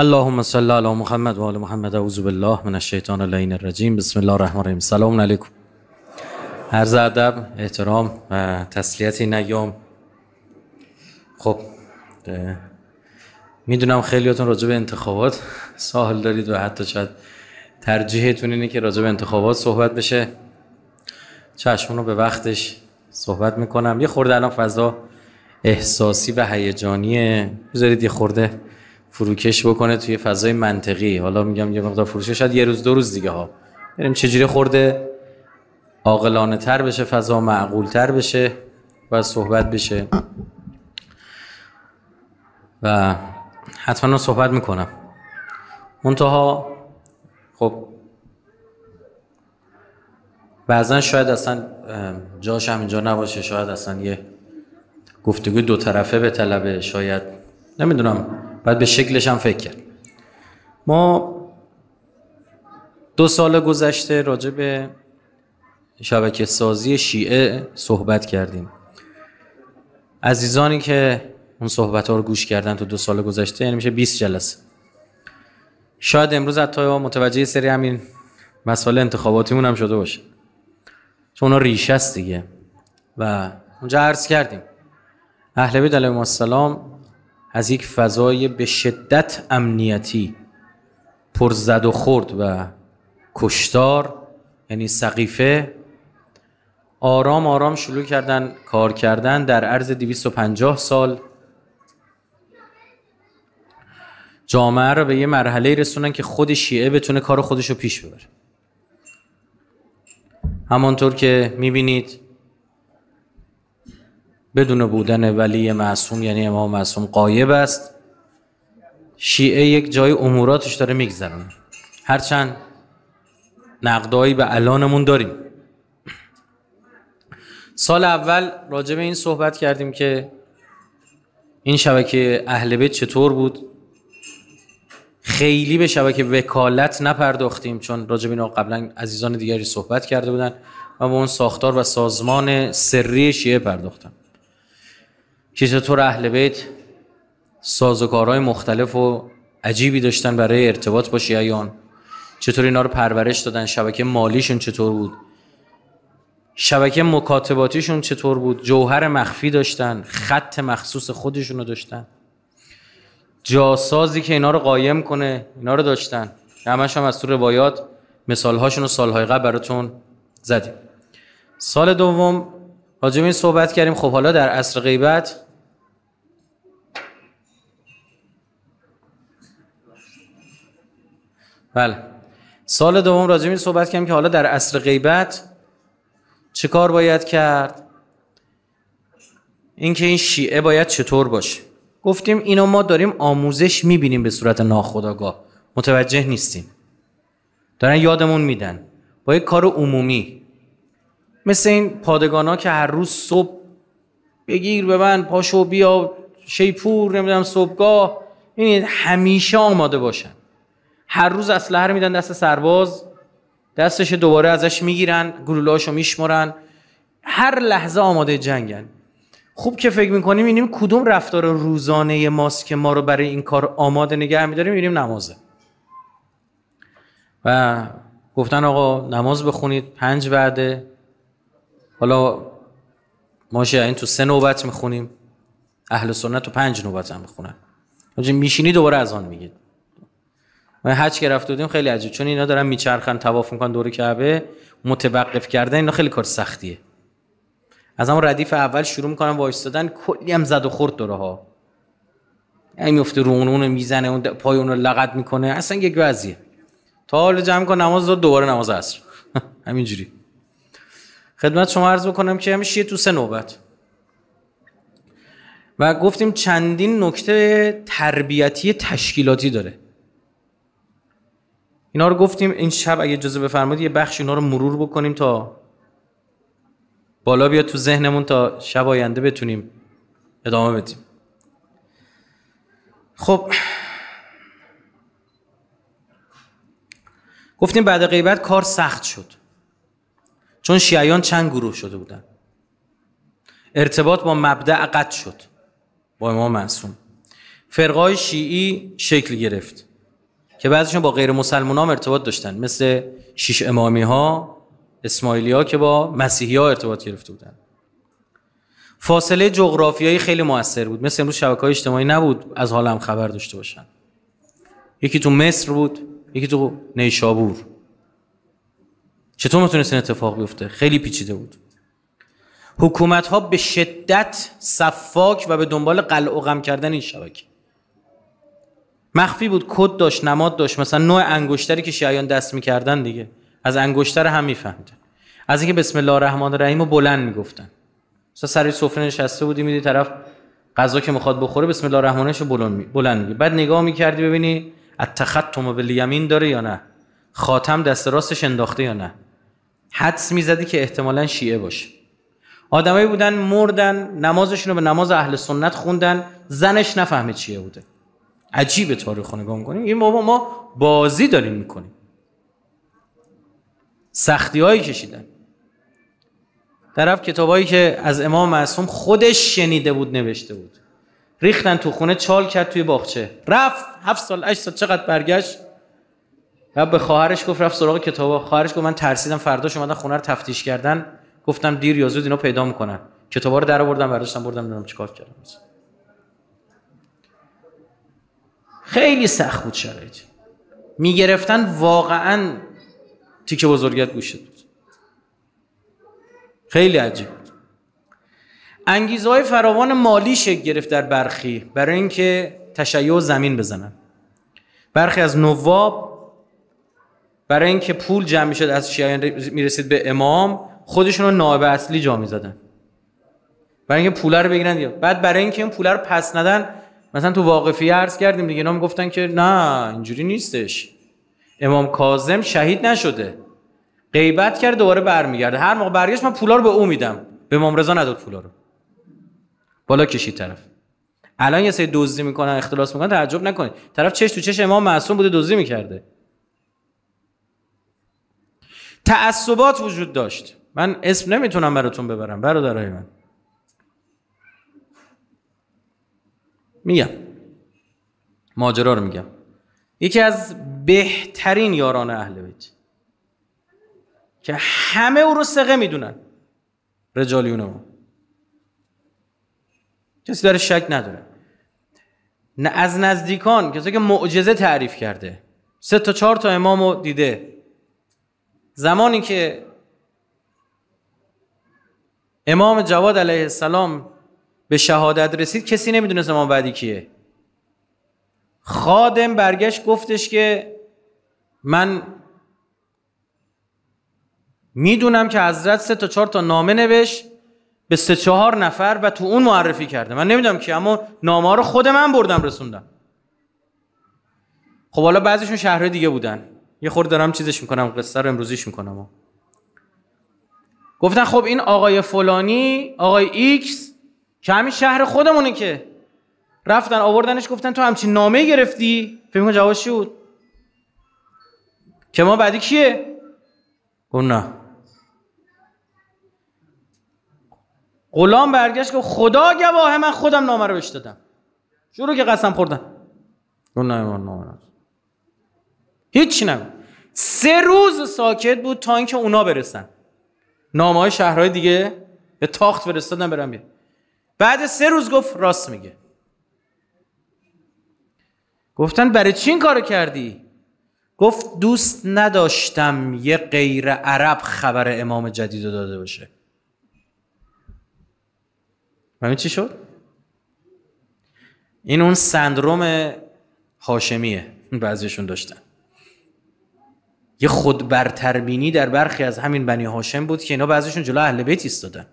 اللهم صل علی محمد و آل محمد اعوذ بالله من الشیطان اللعین الرجیم بسم الله الرحمن الرحیم سلام علیکم عرض ادب احترام و تسلیت این خب میدونم خیلیاتون راجع انتخابات سوال دارید و حتی شاید ترجیحتون اینه که راجع انتخابات صحبت بشه چشمون رو به وقتش صحبت میکنم یه خورده الان فضا احساسی و هیجانیه بذارید یه خورده فروکش بکنه توی فضای منطقی حالا میگم یه مقدار فروکش شاید یه روز دو روز دیگه ها بریم چجوری خورده عاقلانه تر بشه فضا معقول تر بشه و صحبت بشه و حتما صحبت میکنم منتها خب بعضا شاید اصلا جاش اینجا نباشه شاید اصلا یه گفتگوی دو طرفه به طلبه شاید نمیدونم باید به شکلش هم فکر کرد ما دو سال گذشته راجع به شبکه سازی شیعه صحبت کردیم عزیزانی که اون صحبت ها رو گوش کردن تو دو سال گذشته یعنی میشه 20 جلسه شاید امروز حتی متوجه سری همین مسائل انتخاباتیمون هم شده باشه چون اونا ریشه است دیگه و اونجا عرض کردیم اهل بیت علیهم السلام از یک فضای به شدت امنیتی پر زد و خورد و کشتار یعنی سقیفه آرام آرام شروع کردن کار کردن در عرض 250 سال جامعه را به یه مرحله رسونن که خود شیعه بتونه کار خودش رو پیش ببره همانطور که میبینید بدون بودن ولی معصوم یعنی امام معصوم قایب است شیعه یک جای اموراتش داره میگذرن هرچند نقدایی به الانمون داریم سال اول راجع به این صحبت کردیم که این شبکه اهل بیت چطور بود خیلی به شبکه وکالت نپرداختیم چون راجع به قبلا عزیزان دیگری صحبت کرده بودن و به اون ساختار و سازمان سری شیعه پرداختم که چطور اهل بیت سازوکارهای مختلف و عجیبی داشتن برای ارتباط با شیعیان چطور اینا رو پرورش دادن شبکه مالیشون چطور بود شبکه مکاتباتیشون چطور بود جوهر مخفی داشتن خط مخصوص خودشون رو داشتن جاسازی که اینا رو قایم کنه اینا رو داشتن همش هم از تو روایات مثالهاشون رو سالهای قبل براتون زدیم سال دوم راجب صحبت کردیم خب حالا در عصر غیبت بله سال دوم راجع به صحبت کردیم که حالا در عصر غیبت چه کار باید کرد اینکه این شیعه باید چطور باشه گفتیم اینو ما داریم آموزش میبینیم به صورت ناخودآگاه متوجه نیستیم دارن یادمون میدن با یک کار عمومی مثل این پادگان ها که هر روز صبح بگیر ببند پاشو بیا شیپور نمیدونم صبحگاه این یعنی همیشه آماده باشن هر روز اسلحه رو میدن دست سرباز دستش دوباره ازش میگیرن رو میشمرن هر لحظه آماده جنگن خوب که فکر میکنیم اینیم کدوم رفتار روزانه ماست که ما رو برای این کار آماده نگه میداریم میبینیم نمازه و گفتن آقا نماز بخونید پنج وعده حالا ما این تو سه نوبت میخونیم اهل سنت تو پنج نوبت هم میخونن میشینی دوباره از آن میگید من حج که رفته بودیم خیلی عجیب چون اینا دارن میچرخن طواف میکنن دور کعبه متوقف کردن اینا خیلی کار سختیه از همون ردیف اول شروع میکنن وایستادن کلی هم زد و خورد دوره ها یعنی میفته رو اون میزنه اون پای اون رو لغت میکنه اصلا یک وضعیه تا حالا جمع کن نماز رو دوباره نماز عصر همینجوری خدمت شما عرض بکنم که همیشه تو سه نوبت و گفتیم چندین نکته تربیتی تشکیلاتی داره اینا رو گفتیم این شب اگه اجازه بفرمایید یه بخش اینا رو مرور بکنیم تا بالا بیا تو ذهنمون تا شب آینده بتونیم ادامه بدیم خب گفتیم بعد غیبت کار سخت شد چون شیعیان چند گروه شده بودن ارتباط با مبدع قطع شد با امام معصوم فرقای شیعی شکل گرفت که بعضیشون با غیر مسلمان هم ارتباط داشتن مثل شیش امامی ها اسماعیلی ها که با مسیحی ها ارتباط گرفته بودن فاصله جغرافیایی خیلی موثر بود مثل امروز شبکه های اجتماعی نبود از حال هم خبر داشته باشن یکی تو مصر بود یکی تو نیشابور چطور میتونست این اتفاق بیفته خیلی پیچیده بود حکومت ها به شدت صفاک و به دنبال قلع و غم کردن این شبکه مخفی بود کد داشت نماد داشت مثلا نوع انگشتری که شیعیان دست میکردن دیگه از انگشتر هم میفهمید از اینکه بسم الله الرحمن الرحیم رو بلند میگفتن مثلا سر سفره نشسته بودی میدی طرف غذا که میخواد بخوره بسم الله الرحمن رو بلند می... بلند میگه بعد نگاه میکردی ببینی به بالیمین داره یا نه خاتم دست راستش انداخته یا نه حدس میزدی که احتمالا شیعه باشه آدمایی بودن مردن نمازشون رو به نماز اهل سنت خوندن زنش نفهمید چیه بوده عجیب تاریخ رو نگاه میکنیم این بابا ما بازی داریم میکنیم سختی هایی کشیدن طرف کتابایی که از امام معصوم خودش شنیده بود نوشته بود ریختن تو خونه چال کرد توی باغچه رفت هفت سال هشت سال چقدر برگشت و به خواهرش گفت رفت سراغ کتابا خواهرش گفت من ترسیدم فرداش اومدن خونه رو تفتیش کردن گفتم دیر یا زود اینا پیدا میکنن کتابا رو در آوردم برداشتم بردم نمیدونم چیکار کردم خیلی سخت بود شرایط. میگرفتن واقعا تیک بزرگت گوشت بود خیلی عجیب بود انگیزه های فراوان مالی شکل گرفت در برخی برای اینکه تشیع و زمین بزنن برخی از نواب برای اینکه پول جمع میشد از شیعیان میرسید به امام خودشون رو نائب اصلی جا میزدن برای اینکه پوله رو بگیرن بعد برای اینکه اون پوله رو پس ندن مثلا تو واقفی عرض کردیم دیگه نام گفتن که نه اینجوری نیستش امام کاظم شهید نشده غیبت کرد دوباره برمیگرده هر موقع برگشت من پولا رو به او میدم به امام رضا نداد پولا رو بالا کشید طرف الان یه سری دزدی میکنن اختلاس میکنن تعجب نکنید طرف چش تو چش امام معصوم بوده دزدی میکرده تعصبات وجود داشت من اسم نمیتونم براتون ببرم برادرای من میگم ماجرا رو میگم یکی از بهترین یاران اهل بیت که همه او رو سقه میدونن رجالیون ما کسی داره شک نداره نه از نزدیکان کسی که معجزه تعریف کرده سه تا چهار تا امامو دیده زمانی که امام جواد علیه السلام به شهادت رسید کسی نمیدونست امام بعدی کیه خادم برگشت گفتش که من میدونم که حضرت سه تا چهار تا نامه نوشت به سه چهار نفر و تو اون معرفی کرده من نمیدونم که اما نامه رو خود من بردم رسوندم خب حالا بعضیشون شهر دیگه بودن یه خورده دارم چیزش میکنم قصه رو امروزیش میکنم گفتن خب این آقای فلانی آقای ایکس که همین شهر خودمونه که رفتن آوردنش گفتن تو همچین نامه گرفتی فکر کن جواب شد که ما بعدی کیه گفت نه غلام برگشت که خدا گواه من خودم نامه رو بهش دادم شروع که قسم خوردن اون نه نامه هیچ نه سه روز ساکت بود تا اینکه اونا برسن نامه های شهرهای دیگه به تاخت فرستادن برن بیرن بعد سه روز گفت راست میگه گفتن برای چی این کارو کردی گفت دوست نداشتم یه غیر عرب خبر امام جدید رو داده باشه همین چی شد این اون سندروم هاشمیه بعضیشون داشتن یه خودبرتربینی در برخی از همین بنی هاشم بود که اینا بعضیشون جلو اهل بیت ایستادن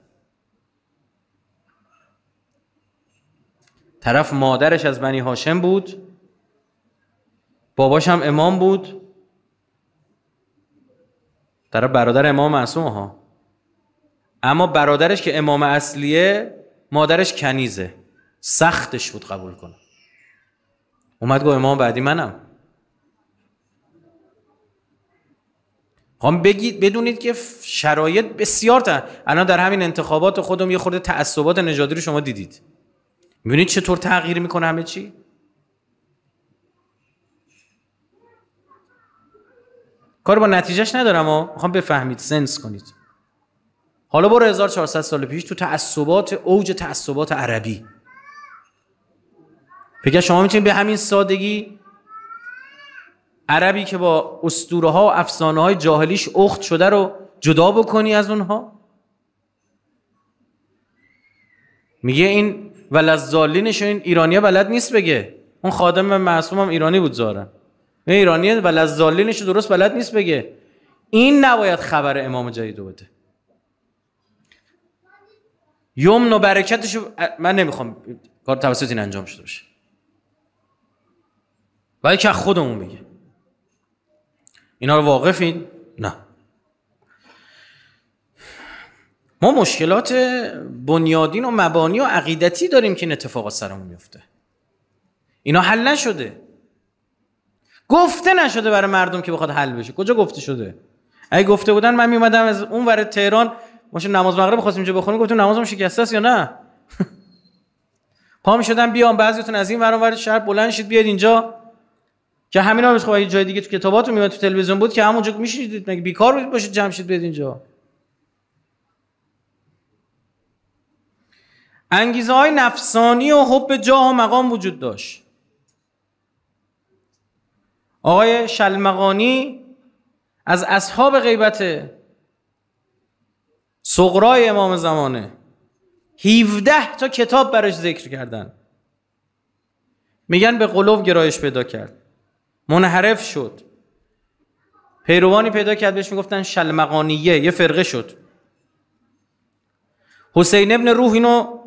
طرف مادرش از بنی هاشم بود باباش هم امام بود طرف برادر امام معصوم ها اما برادرش که امام اصلیه مادرش کنیزه سختش بود قبول کنه اومد گفت امام بعدی منم هم خب بگید بدونید که شرایط بسیار تن الان در همین انتخابات خودم یه خورده تعصبات نجادی رو شما دیدید میبینید چطور تغییر میکنه همه چی؟ کار با نتیجهش ندارم و میخوام بفهمید سنس کنید حالا برو 1400 سال پیش تو تعصبات اوج تعصبات عربی بگه شما میتونید به همین سادگی عربی که با اسطوره ها و افسانه های جاهلیش اخت شده رو جدا بکنی از اونها میگه این زالینش این ایرانیا بلد نیست بگه اون خادم هم ایرانی بود زارن این ایرانی ولزالینش درست بلد نیست بگه این نباید خبر امام جدید بده یمن و برکتشو من نمیخوام کار توسط این انجام شده باشه ولی که خودمون میگه اینا رو واقفین نه ما مشکلات بنیادین و مبانی و عقیدتی داریم که این اتفاقات سرمون میفته اینا حل نشده گفته نشده برای مردم که بخواد حل بشه کجا گفته شده اگه گفته بودن من میومدم از اون ور تهران ماشه نماز مغرب خواستیم اینجا بخونیم گفتیم نمازم شکسته است یا نه پا شدن بیام بعضیتون از این ور ور شهر بلند شید بیاد اینجا که همینا رو جای دیگه تو کتاباتون میاد تو تلویزیون بود که همونجا میشیدید مگه بیکار باشید جمع شید اینجا انگیزه های نفسانی و حب جاه و مقام وجود داشت آقای شلمقانی از اصحاب غیبت سقرای امام زمانه 17 تا کتاب براش ذکر کردن میگن به قلوب گرایش پیدا کرد منحرف شد پیروانی پیدا کرد بهش میگفتن شلمقانیه یه فرقه شد حسین ابن روح اینو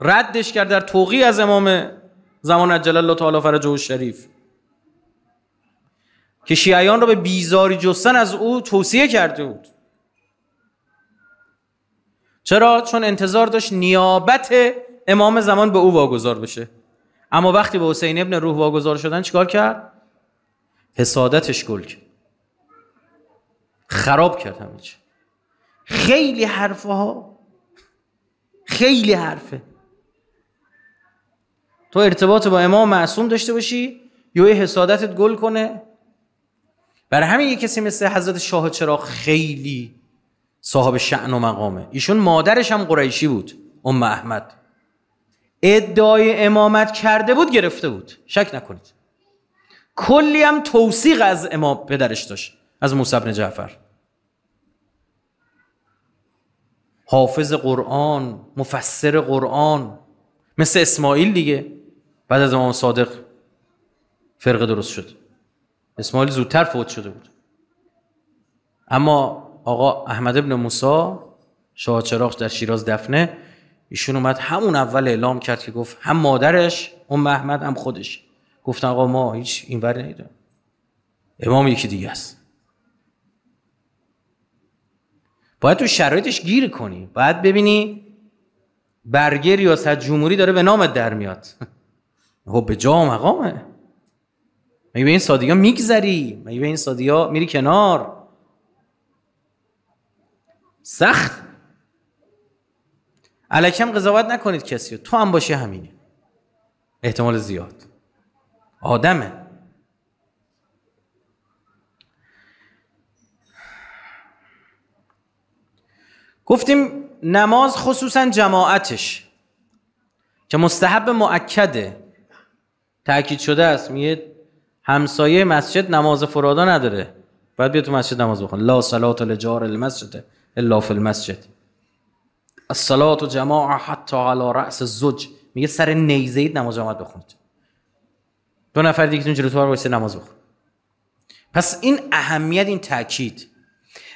ردش کرد در توقی از امام زمان عجل الله تعالی فرجه و شریف که شیعیان رو به بیزاری جستن از او توصیه کرده بود چرا؟ چون انتظار داشت نیابت امام زمان به او واگذار بشه اما وقتی به حسین ابن روح واگذار شدن چیکار کرد؟ حسادتش گل خراب کرد همه چی خیلی ها خیلی حرفه تو ارتباط با امام معصوم داشته باشی یا حسادتت گل کنه بر همین یه کسی مثل حضرت شاه چراغ خیلی صاحب شعن و مقامه ایشون مادرش هم قریشی بود ام احمد ادعای امامت کرده بود گرفته بود شک نکنید کلی هم توصیق از امام پدرش داشت از موسی بن جعفر حافظ قرآن مفسر قرآن مثل اسماعیل دیگه بعد از امام صادق فرقه درست شد اسماعیل زودتر فوت شده بود اما آقا احمد ابن موسا شاه چراغ در شیراز دفنه ایشون اومد همون اول اعلام کرد که گفت هم مادرش اون محمد هم خودش گفتن آقا ما هیچ اینور نیدم امام یکی دیگه است باید تو شرایطش گیر کنی باید ببینی برگه ریاست جمهوری داره به نامت در میاد خب به جا مقامه مگه به این سادیا میگذری مگه به این سادیا میری کنار سخت علکم قضاوت نکنید کسی تو هم باشی همینه. احتمال زیاد آدمه گفتیم نماز خصوصا جماعتش که مستحب معکده تاکید شده است میگه همسایه مسجد نماز فرادا نداره باید بیا تو مسجد نماز بخون لا صلات لجار المسجد الا فی المسجد الصلات و جماعه حتی على رأس زوج میگه سر نیزه اید نماز جماعت بخونید دو نفر دیگه جلو تو واسه نماز بخون پس این اهمیت این تاکید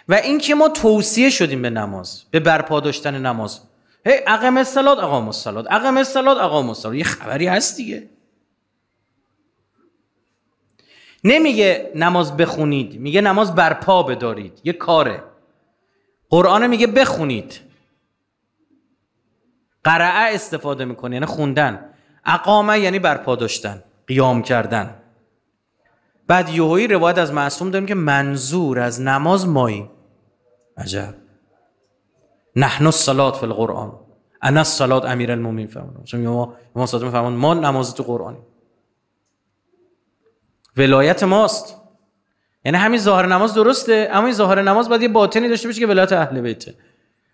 و اینکه ما توصیه شدیم به نماز به برپا داشتن نماز هی hey, اقم الصلات اقام الصلات اقم الصلات اقام یه خبری هست دیگه نمیگه نماز بخونید میگه نماز برپا بدارید یه کاره قرآن میگه بخونید قرعه استفاده میکنه یعنی خوندن اقامه یعنی برپا داشتن قیام کردن بعد یهویی روایت از معصوم داریم که منظور از نماز مایی عجب نحن الصلات فی القرآن انا سلات امیر المومین فرمان ما ما میفهمون ما نماز تو قرآنیم ولایت ماست یعنی همین ظاهر نماز درسته اما این ظاهر نماز باید یه باطنی داشته باشه که ولایت اهل بیته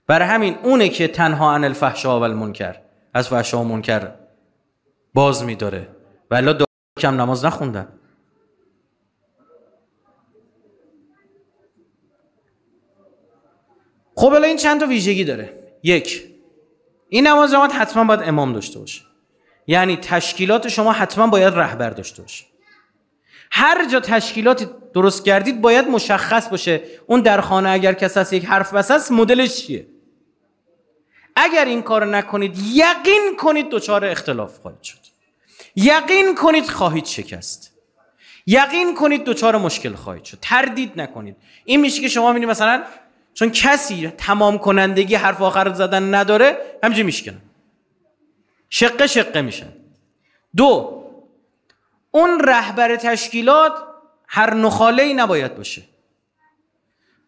برای همین اونه که تنها عن الفحشاء و المنکر از فحشا و منکر باز میداره ولی دو کم نماز نخوندن خب الان این چند تا ویژگی داره یک این نماز جماعت حتما باید امام داشته باشه یعنی تشکیلات شما حتما باید رهبر داشته باشه هر جا تشکیلات درست کردید باید مشخص باشه اون در خانه اگر کساس یک حرف بس است مدلش چیه اگر این کار نکنید یقین کنید دچار اختلاف خواهید شد یقین کنید خواهید شکست یقین کنید دچار مشکل خواهید شد تردید نکنید این میشه که شما میبینید مثلا چون کسی تمام کنندگی حرف آخر زدن نداره همینج میشکنن شقه شقه میشن دو اون رهبر تشکیلات هر نخاله ای نباید باشه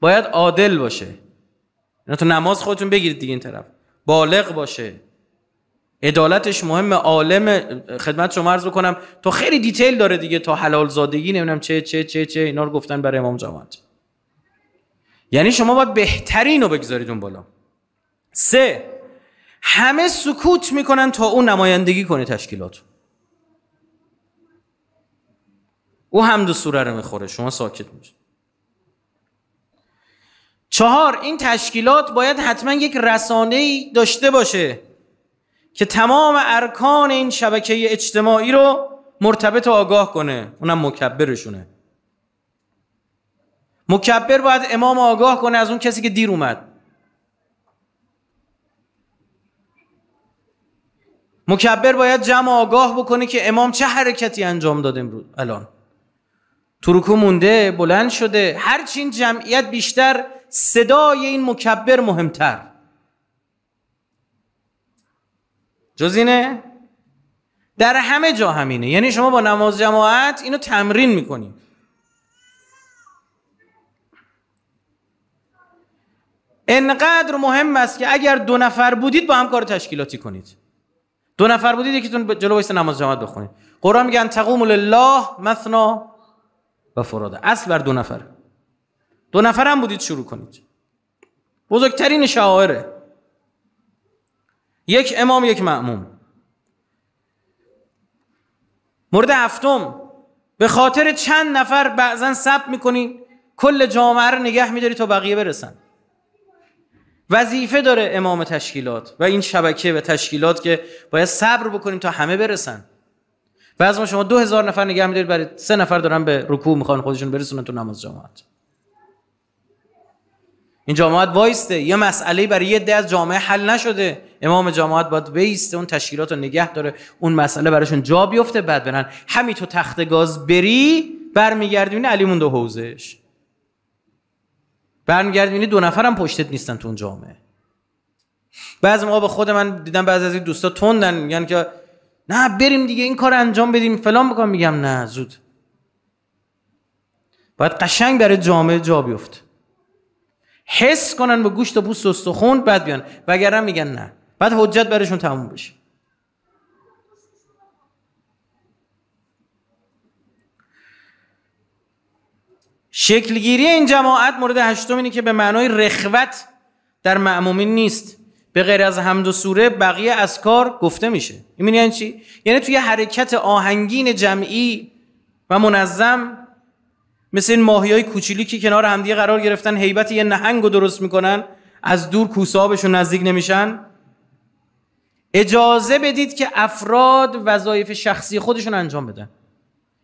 باید عادل باشه اینا تو نماز خودتون بگیرید دیگه این طرف بالغ باشه عدالتش مهم عالم خدمت شما عرض کنم تو خیلی دیتیل داره دیگه تا حلال زادگی نمیدونم چه چه چه چه اینا رو گفتن برای امام جماعت یعنی شما باید بهترین رو بگذارید اون بالا سه همه سکوت میکنن تا اون نمایندگی کنه تشکیلات او هم دو سوره رو میخوره شما ساکت میشه چهار این تشکیلات باید حتما یک رسانه داشته باشه که تمام ارکان این شبکه اجتماعی رو مرتبط و آگاه کنه اونم مکبرشونه مکبر باید امام آگاه کنه از اون کسی که دیر اومد مکبر باید جمع آگاه بکنه که امام چه حرکتی انجام داد امروز الان ترکو مونده بلند شده هرچین جمعیت بیشتر صدای این مکبر مهمتر جز اینه در همه جا همینه یعنی شما با نماز جماعت اینو تمرین میکنید انقدر مهم است که اگر دو نفر بودید با هم کار تشکیلاتی کنید دو نفر بودید یکیتون جلو بایست نماز جماعت بخونید قرآن میگن تقوم لله مثنا و فراده اصل بر دو نفر دو نفر هم بودید شروع کنید بزرگترین شاعره یک امام یک معموم مورد هفتم به خاطر چند نفر بعضا سب میکنی کل جامعه رو نگه میداری تا بقیه برسن وظیفه داره امام تشکیلات و این شبکه و تشکیلات که باید صبر بکنیم تا همه برسن و ما شما دو هزار نفر نگه میدارید برای سه نفر دارن به رکوع میخوان خودشون برسونن تو نماز جماعت این جماعت وایسته یه مسئله برای یه ده از جامعه حل نشده امام جماعت باید بیسته اون تشکیلات رو نگه داره اون مسئله برایشون جا بیفته بعد برن همین تو تخت گاز بری برمیگردی میبینی علی مونده حوزش برمیگردی اینه دو نفرم پشتت نیستن تو اون جامعه بعضی موقع به خود من دیدم بعضی از این دوستا تندن یعنی که نه بریم دیگه این کار انجام بدیم فلان بکنم میگم نه زود باید قشنگ برای جامعه جا بیفت حس کنن به گوشت و پوست و استخون بعد بیان وگرنه میگن نه بعد حجت برشون تموم بشه شکلگیری این جماعت مورد هشتم اینه که به معنای رخوت در معمومین نیست به غیر از حمد و سوره بقیه از کار گفته میشه این یعنی چی یعنی توی حرکت آهنگین جمعی و منظم مثل این ماهی های کوچیلی که کنار همدیگه قرار گرفتن حیبت یه نهنگ رو درست میکنن از دور کوسابشون نزدیک نمیشن اجازه بدید که افراد وظایف شخصی خودشون انجام بدن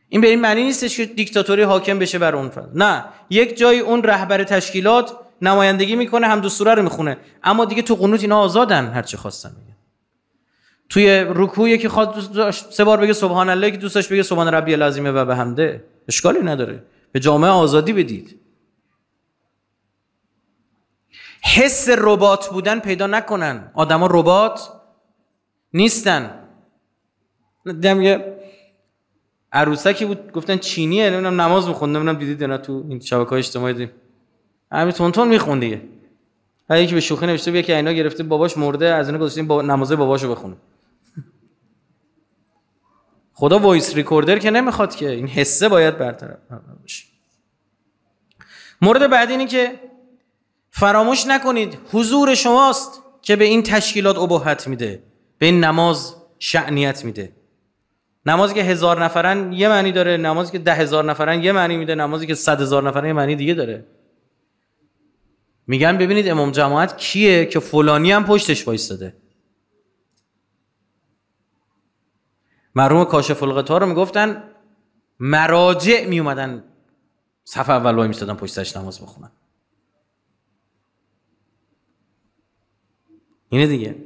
این به این معنی نیستش که دیکتاتوری حاکم بشه بر اون فرد نه یک جایی اون رهبر تشکیلات نمایندگی میکنه هم دستوره رو میخونه اما دیگه تو قنوت اینا آزادن هر چی خواستن میگن توی رکوعی که خواست سه بار بگه سبحان الله که دوستش بگه سبحان ربی العظیمه و به حمده اشکالی نداره به جامعه آزادی بدید حس ربات بودن پیدا نکنن آدما ربات نیستن دیدم یه عروسکی بود گفتن چینیه نمیدونم نماز میخوند نمیدونم دیدید نه تو این شبکه‌های اجتماعی دیم. همین تونتون میخون دیگه هر یکی به شوخی نوشته بیا که اینا گرفته باباش مرده از اینا گذاشتیم با نمازه باباشو بخونه خدا وایس ریکوردر که نمیخواد که این حسه باید برطرف بشه مورد بعد اینه که فراموش نکنید حضور شماست که به این تشکیلات ابهت میده به این نماز شعنیت میده نمازی که هزار نفرن یه معنی داره نمازی که ده هزار نفرن یه معنی میده نمازی که صد هزار نفرن یه معنی دیگه داره میگن ببینید امام جماعت کیه که فلانی هم پشتش وایستاده مرحوم کاشف الغطا رو میگفتن مراجع میومدن صف اول وای میستادن پشتش نماز بخونن اینه دیگه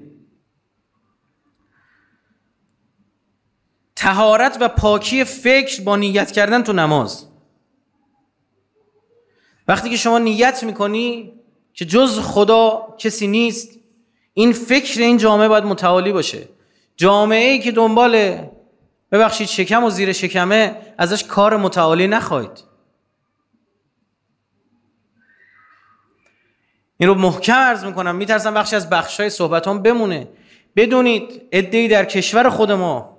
تهارت و پاکی فکر با نیت کردن تو نماز وقتی که شما نیت میکنی که جز خدا کسی نیست این فکر این جامعه باید متعالی باشه جامعه ای که دنبال ببخشید شکم و زیر شکمه ازش کار متعالی نخواهید این رو محکم ارز میکنم میترسم بخشی از بخشای صحبتان بمونه بدونید ادهی در کشور خود ما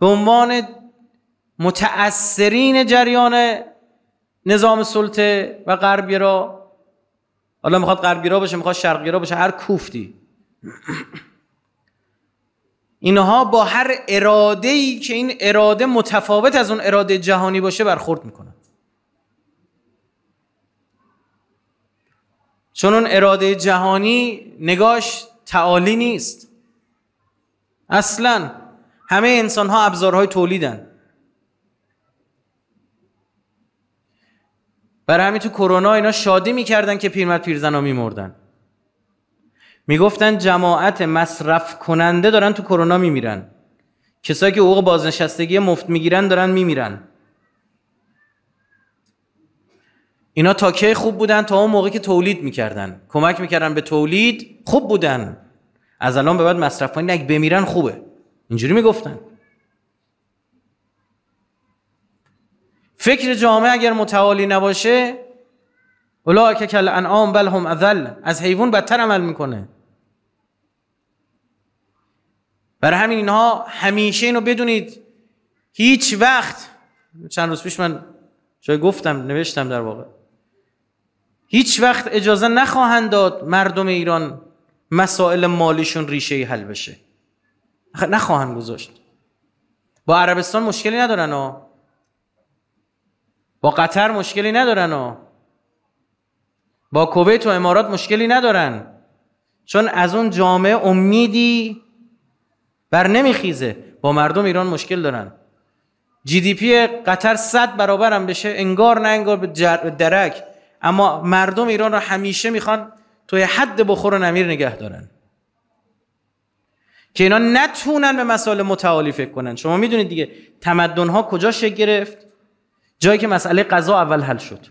به عنوان متأثرین جریان نظام سلطه و غربی را حالا میخواد غربگیرا باشه میخواد شرقگیرا باشه هر کوفتی اینها با هر اراده ای که این اراده متفاوت از اون اراده جهانی باشه برخورد میکنن چون اون اراده جهانی نگاش تعالی نیست اصلا همه انسان ها ابزارهای تولیدن برای همین تو کرونا اینا شادی میکردن که پیرمرد پیرزنا میمردن میگفتن جماعت مصرف کننده دارن تو کرونا میمیرن کسایی که حقوق بازنشستگی مفت میگیرن دارن میمیرن اینا تا کی خوب بودن تا اون موقع که تولید میکردن کمک میکردن به تولید خوب بودن از الان به بعد مصرف کنید اگه بمیرن خوبه اینجوری میگفتن فکر جامعه اگر متعالی نباشه اولئک کل انعام بل هم اذل از حیوان بدتر عمل میکنه برای همین اینها همیشه اینو بدونید هیچ وقت چند روز پیش من جای گفتم نوشتم در واقع هیچ وقت اجازه نخواهند داد مردم ایران مسائل مالیشون ریشه ای حل بشه نخواهند گذاشت با عربستان مشکلی ندارن ها با قطر مشکلی ندارن و با کویت و امارات مشکلی ندارن چون از اون جامعه امیدی بر نمیخیزه با مردم ایران مشکل دارن جی دی پی قطر صد هم بشه انگار نه انگار درک اما مردم ایران رو همیشه میخوان توی حد بخور و نمیر نگه دارن که اینا نتونن به مسائل متعالی فکر کنن شما میدونید دیگه تمدن ها کجا شکل گرفت جایی که مسئله قضا اول حل شد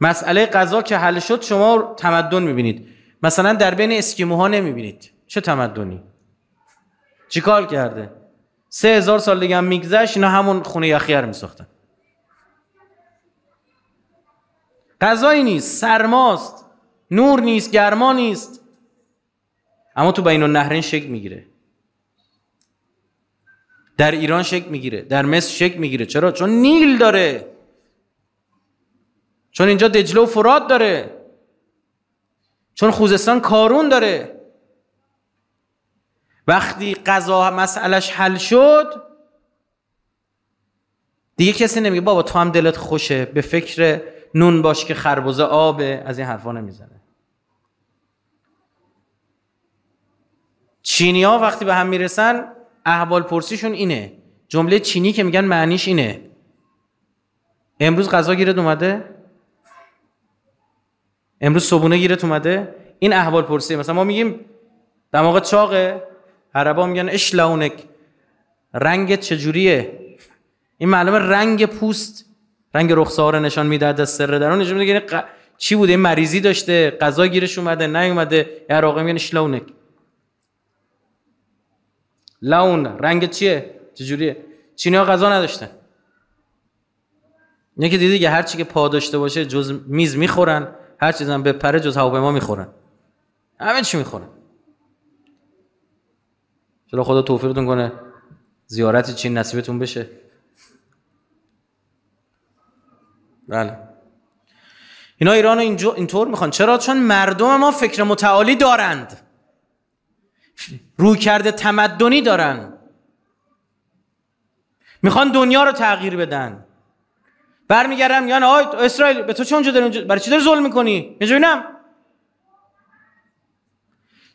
مسئله قضا که حل شد شما تمدن میبینید مثلا در بین اسکیموها نمیبینید چه تمدنی چیکار کرده سه هزار سال دیگه هم میگذشت اینا همون خونه یخیر میساختن قضایی نیست سرماست نور نیست گرما نیست اما تو بین النهرین شکل میگیره در ایران شک میگیره در مصر شک میگیره چرا چون نیل داره چون اینجا دجله و فرات داره چون خوزستان کارون داره وقتی قضا مسئلش حل شد دیگه کسی نمیگه بابا تو هم دلت خوشه به فکر نون باش که خربزه آبه از این حرفا نمیزنه چینی ها وقتی به هم میرسن احوال پرسیشون اینه جمله چینی که میگن معنیش اینه امروز غذا گیرت اومده امروز صبونه گیرت اومده این احوال پرسی مثلا ما میگیم دماغ چاقه عربا میگن اش رنگ چجوریه این معلومه رنگ پوست رنگ رخسار نشان میده از سر درون نشون یعنی چی بوده این مریضی داشته غذا گیرش اومده نیومده یا عراقی میگن اش لون رنگ چیه چجوریه چینی ها غذا نداشتن اینا که دیدی که هر چی که پا داشته باشه جز میز میخورن هر چیزم به پره جز ما میخورن همه چی میخورن چرا خدا توفیقتون کنه زیارت چین نصیبتون بشه بله اینا ایران اینطور میخوان چرا چون مردم ما فکر متعالی دارند کرده تمدنی دارن میخوان دنیا رو تغییر بدن برمیگردم میگن آی اسرائیل به تو چه اونجا داری برای چی داری ظلم میکنی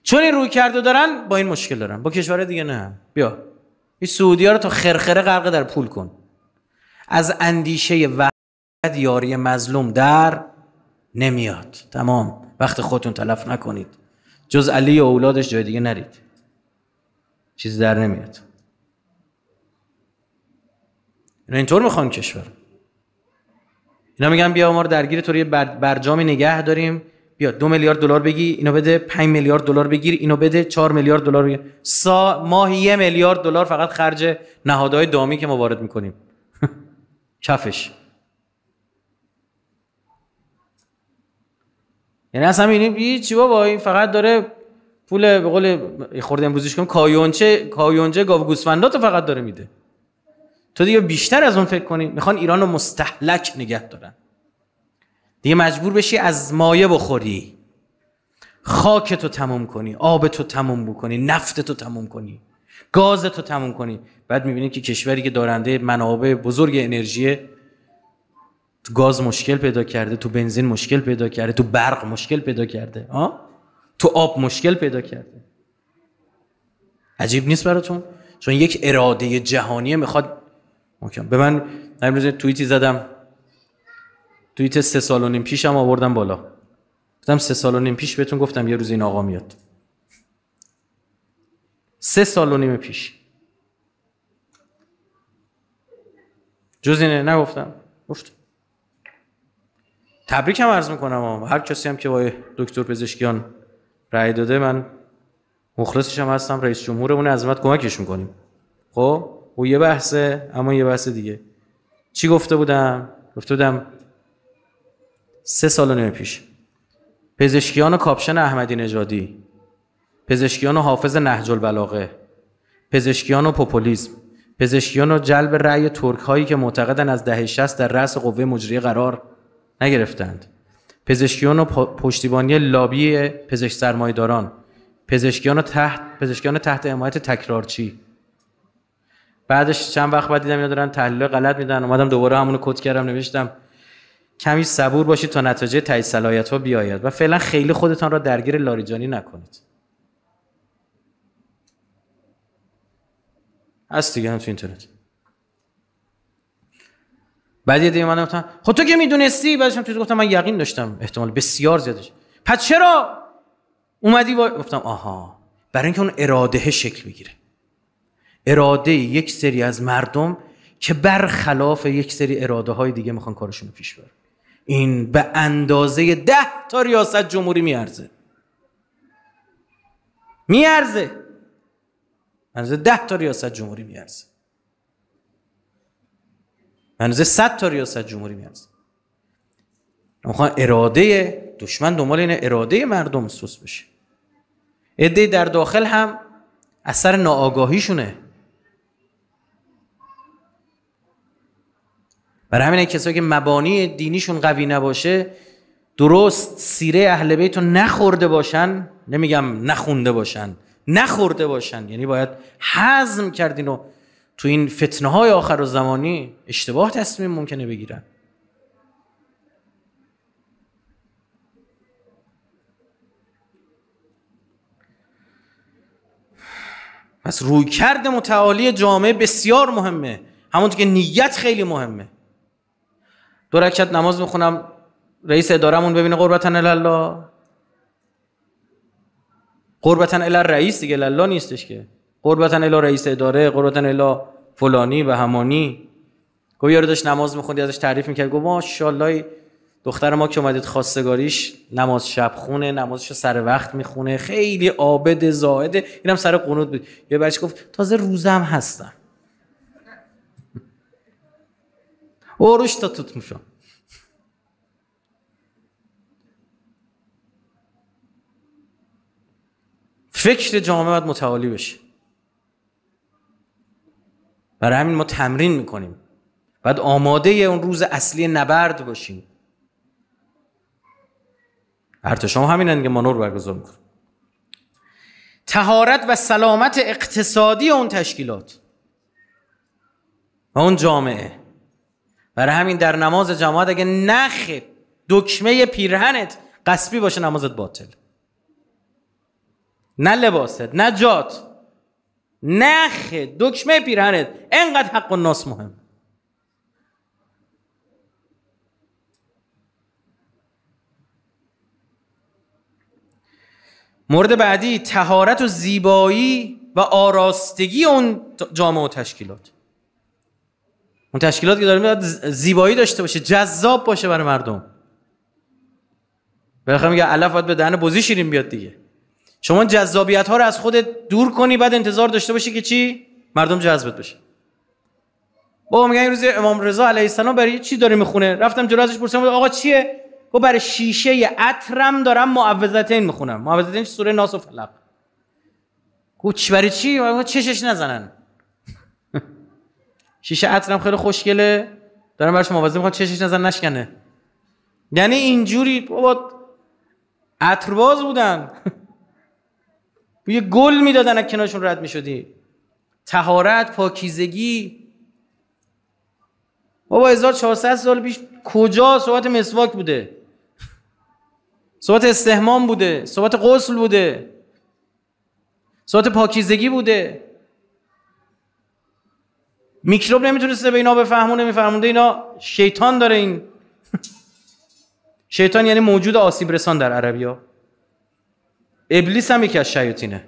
چون این روی کرده دارن با این مشکل دارن با کشور دیگه نه بیا این سعودی ها رو تا خرخره غرق در پول کن از اندیشه وحدت یاری مظلوم در نمیاد تمام وقت خودتون تلف نکنید جز علی و اولادش جای دیگه نرید چیز در نمیاد اینا اینطور میخوان کشور اینا میگن بیا ما رو درگیر طوری بر برجامی نگه داریم بیا دو میلیارد دلار بگی اینو بده 5 میلیارد دلار بگیر اینو بده 4 میلیارد دلار بگیر سا ماه یه میلیارد دلار فقط خرج نهادهای دامی که ما وارد میکنیم کفش یعنی اصلا این چی بابا این فقط داره پول به قول خورده امروزیش کنم کایونچه کایونچه گاو گوسفندات فقط داره میده تو دیگه بیشتر از اون فکر کنی میخوان ایران رو مستحلک نگه دارن دیگه مجبور بشی از مایه بخوری خاک تو تموم کنی آب تو تموم بکنی نفت تو تموم کنی گاز تو تموم کنی بعد میبینید که کشوری که دارنده منابع بزرگ انرژی تو گاز مشکل پیدا کرده تو بنزین مشکل پیدا کرده تو برق مشکل پیدا کرده آه؟ تو آب مشکل پیدا کرده عجیب نیست براتون چون یک اراده جهانی میخواد محکم به من امروز توییتی زدم توییت سه سال و نیم پیشم آوردم بالا گفتم سه سال و نیم پیش بهتون گفتم یه روز این آقا میاد سه سال و نیم پیش جز اینه نگفتم گفت تبریک هم عرض میکنم هر کسی هم که وای دکتر پزشکیان رأی داده من مخلصش هم هستم رئیس جمهورمون از عظمت کمکش میکنیم خب او یه بحثه اما یه بحث دیگه چی گفته بودم گفته بودم سه سال و پیش پزشکیان و کاپشن احمدی نژادی پزشکیان و حافظ نهج البلاغه پزشکیان و پوپولیزم پزشکیان و جلب رأی ترک هایی که معتقدن از دهه 60 در رأس قوه مجریه قرار نگرفتند پزشکیان و پشتیبانی لابی پزشک سرمایداران پزشکیان تحت پزشکیان تحت حمایت تکرارچی بعدش چند وقت بعد دیدم اینا دارن تحلیل غلط میدن اومدم دوباره همونو کد کردم نوشتم کمی صبور باشید تا نتایج تایید صلاحیت ها بیاید و فعلا خیلی خودتان را درگیر لاریجانی نکنید هست دیگه هم تو اینترنت بعضی دیگه من گفتن خب تو که میدونستی هم تو گفتم من یقین داشتم احتمال بسیار زیادش پس چرا اومدی با... گفتم آها برای اینکه اون اراده شکل میگیره اراده یک سری از مردم که برخلاف یک سری اراده های دیگه میخوان کارشون رو پیش ببرن این به اندازه ده تا ریاست جمهوری میارزه میارزه اندازه ده تا ریاست جمهوری میارزه منوزه 100 تا ریاست جمهوری میارزه میخوان اراده دشمن دنبال این اراده مردم سوس بشه عده در داخل هم اثر ناآگاهیشونه برای همین کسایی که مبانی دینیشون قوی نباشه درست سیره اهل بیت رو نخورده باشن نمیگم نخونده باشن نخورده باشن یعنی باید حزم کردین و تو این فتنه های آخر و زمانی اشتباه تصمیم ممکنه بگیرن پس رویکرد متعالی جامعه بسیار مهمه همونطور که نیت خیلی مهمه دو رکعت نماز میخونم رئیس ادارمون ببینه قربتن الله قربتن الله رئیس دیگه الله نیستش که قربتن الا رئیس اداره قربتن الا فلانی و همانی گفت یارو داشت نماز میخوند ازش تعریف میکرد گفت ماشاءالله دختر ما که اومدید خواستگاریش نماز شب خونه نمازشو سر وقت میخونه خیلی عابد زاهده اینم سر قنوت بود یه بچه گفت تازه روزم هستم اوروش تا توت میشم فکر جامعه باید متعالی بشه برای همین ما تمرین میکنیم بعد آماده اون روز اصلی نبرد باشیم شما همین که منور برگزار میکنه تهارت و سلامت اقتصادی اون تشکیلات و اون جامعه برای همین در نماز جماعت اگه نخ دکمه پیرهنت قصبی باشه نمازت باطل نه لباست نه جات نخ دکمه پیرهنت انقدر حق و ناس مهم مورد بعدی تهارت و زیبایی و آراستگی اون جامعه و تشکیلات اون تشکیلات که داریم زیبایی داشته باشه جذاب باشه برای مردم بالاخره میگه علف باید به دهن بزی شیرین بیاد دیگه شما جذابیت ها رو از خود دور کنی بعد انتظار داشته باشی که چی مردم جذبت بشه بابا میگن این روز امام رضا علیه السلام برای چی داره میخونه رفتم جلو ازش پرسیدم آقا چیه گفت برای شیشه عطرم دارم معوذتین میخونم معوذتین سوره ناس و فلق گفت برای چی چشش نزنن شیشه عطرم خیلی خوشگله دارم براش معوذه میخوام چشش نزن نشکنه یعنی اینجوری بابا عطرباز بودن یه گل میدادن از کنارشون رد میشدی تهارت پاکیزگی بابا 1400 سال پیش کجا صحبت مسواک بوده صحبت استهمام بوده صحبت غسل بوده صحبت پاکیزگی بوده میکروب نمیتونسته به اینا بفهمونه میفهمونده اینا شیطان داره این شیطان یعنی موجود آسیب رسان در عربی ها ابلیس هم یکی از شیاطینه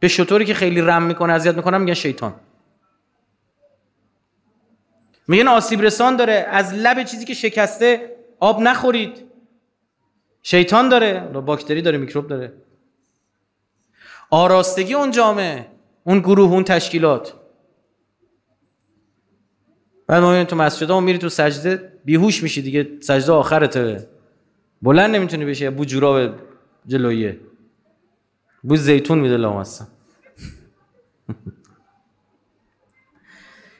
به شطوری که خیلی رم میکنه اذیت میکنه میگن شیطان میگن آسیب رسان داره از لب چیزی که شکسته آب نخورید شیطان داره باکتری داره میکروب داره آراستگی اون جامعه اون گروه اون تشکیلات بعد ما تو مسجد ها میری تو سجده بیهوش میشی دیگه سجده آخرته بلند نمیتونی بشی بو جوراب جلویه بوی زیتون میده لامستم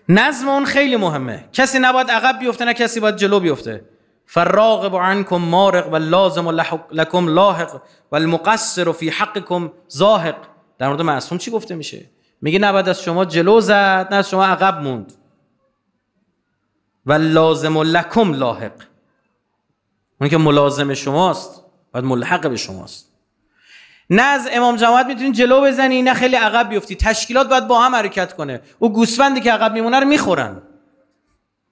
نظم اون خیلی مهمه کسی نباید عقب بیفته نه کسی باید جلو بیفته فراغب عنکم مارق و لازم لکم لاحق و المقصر و فی حقکم زاهق در مورد معصوم چی گفته میشه میگه نباید از شما جلو زد نه از شما عقب موند و لازم لکم لاحق اون که ملازم شماست باید ملحق به شماست نه از امام جماعت میتونی جلو بزنی نه خیلی عقب بیفتی تشکیلات باید با هم حرکت کنه او گوسفندی که عقب میمونه رو میخورن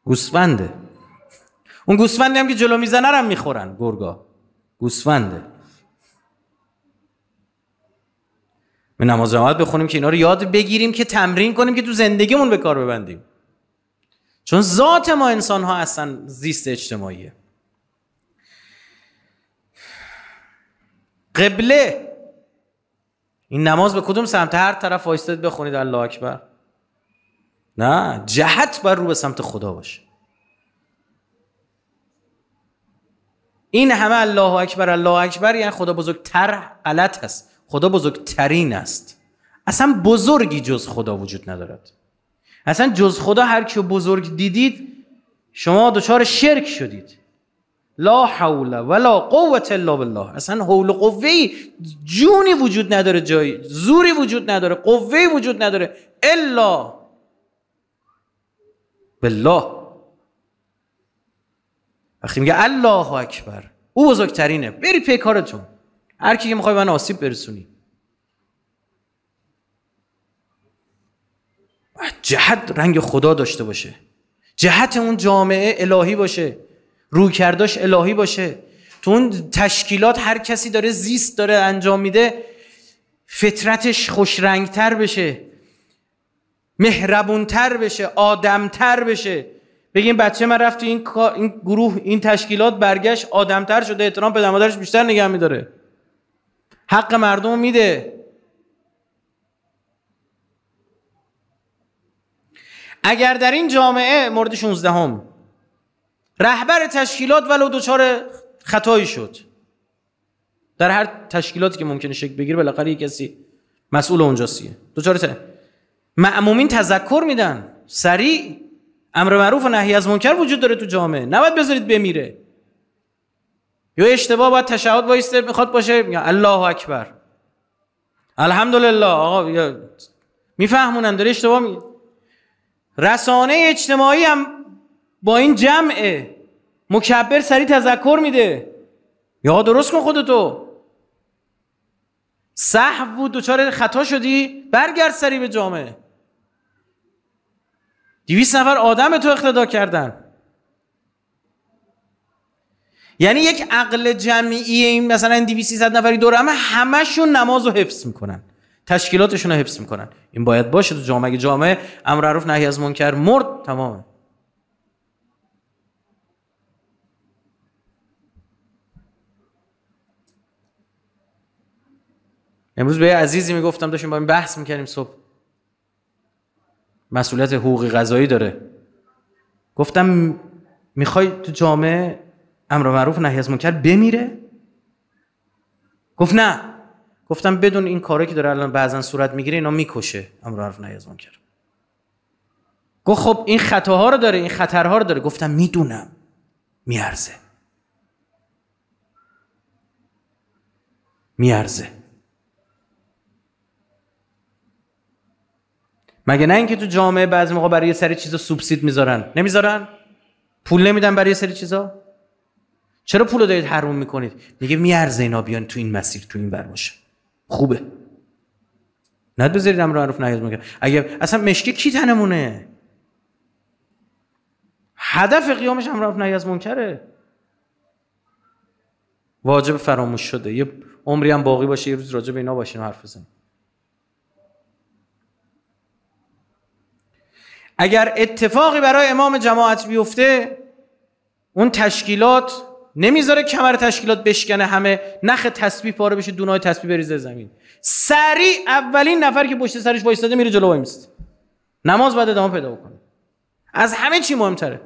گوسفنده اون گوسفندی هم که جلو میزنه رو میخورن گرگا گوسفنده به نماز جماعت بخونیم که اینا رو یاد بگیریم که تمرین کنیم که تو زندگیمون به کار ببندیم چون ذات ما انسان ها اصلا زیست اجتماعیه قبله این نماز به کدوم سمت هر طرف وایستد بخونید الله اکبر نه جهت بر رو به سمت خدا باشه این همه الله اکبر الله اکبر یعنی خدا بزرگتر غلط هست خدا بزرگترین است اصلا بزرگی جز خدا وجود ندارد اصلا جز خدا هر کیو بزرگ دیدید شما دچار شرک شدید لا حول ولا قوت الا بالله اصلا حول و قوه جونی وجود نداره جایی زوری وجود نداره قوه وجود نداره الا بالله وقتی میگه الله اکبر او بزرگترینه بری پی کارتون هر کی که میخوای من آسیب برسونی جهت رنگ خدا داشته باشه جهت اون جامعه الهی باشه روی کرداش الهی باشه تو اون تشکیلات هر کسی داره زیست داره انجام میده فطرتش خوشرنگتر بشه مهربونتر بشه آدمتر بشه بگیم بچه من رفت این, این گروه این تشکیلات برگشت آدمتر شده احترام پدر مادرش بیشتر نگه میداره حق مردم میده اگر در این جامعه مورد 16 هم رهبر تشکیلات ولو دچار خطایی شد در هر تشکیلاتی که ممکنه شکل بگیره بالاخره یه کسی مسئول اونجاستیه دچار معمومین تذکر میدن سریع امر معروف و نهی از منکر وجود داره تو جامعه نباید بذارید بمیره یا اشتباه باید تشهد وایسته میخواد باشه یا الله اکبر الحمدلله آقا میفهمونن داره اشتباه می رسانه اجتماعی هم با این جمعه مکبر سری تذکر میده یا درست کن خودتو صحب بود دچار خطا شدی برگرد سری به جامعه دیویس نفر آدم تو اقتدا کردن یعنی یک عقل جمعی این مثلا صد نفری دور همه همشون نماز رو حفظ میکنن تشکیلاتشون رو حفظ میکنن این باید باشه تو جامعه جامعه امر معروف نهی از منکر مرد تمامه امروز به عزیزی میگفتم داشتیم با این بحث میکردیم صبح مسئولیت حقوقی غذایی داره گفتم میخوای تو جامعه امر معروف نهی از منکر بمیره گفت نه گفتم بدون این کاری که داره الان بعضا صورت میگیره اینا میکشه امر معروف نهی از منکر گفت خب این خطاها رو داره این خطرها رو داره گفتم میدونم میارزه میارزه مگه نه اینکه تو جامعه بعضی موقع برای یه سری چیزا سوبسید میذارن نمیذارن پول نمیدن برای یه سری چیزا چرا پول رو دارید حروم میکنید میگه میارزه اینا بیان تو این مسیر تو این ور باشه خوبه نه بذارید امر معروف نهی از اگه اصلا مشکی کی تنمونه هدف قیامش امر معروف نهی از منکره واجب فراموش شده یه عمری هم باقی باشه یه روز راجع اینا باشین حرف بزنیم اگر اتفاقی برای امام جماعت بیفته اون تشکیلات نمیذاره کمر تشکیلات بشکنه همه نخ تسبیح پاره بشه دونای تسبیح بریزه زمین سریع اولین نفر که پشت سرش وایساده میره جلو میست نماز بعد ادامه پیدا بکنه از همه چی مهمتره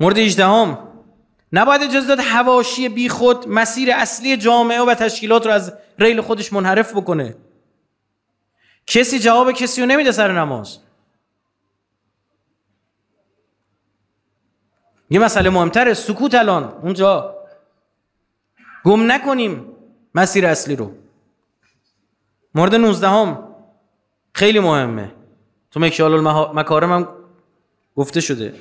مورد 18 نباید اجازه داد هواشی بیخود مسیر اصلی جامعه و تشکیلات رو از ریل خودش منحرف بکنه کسی جواب کسی رو نمیده سر نماز یه مسئله مهمتره سکوت الان اونجا گم نکنیم مسیر اصلی رو مورد 19 هم خیلی مهمه تو مکشال المکارم هم گفته شده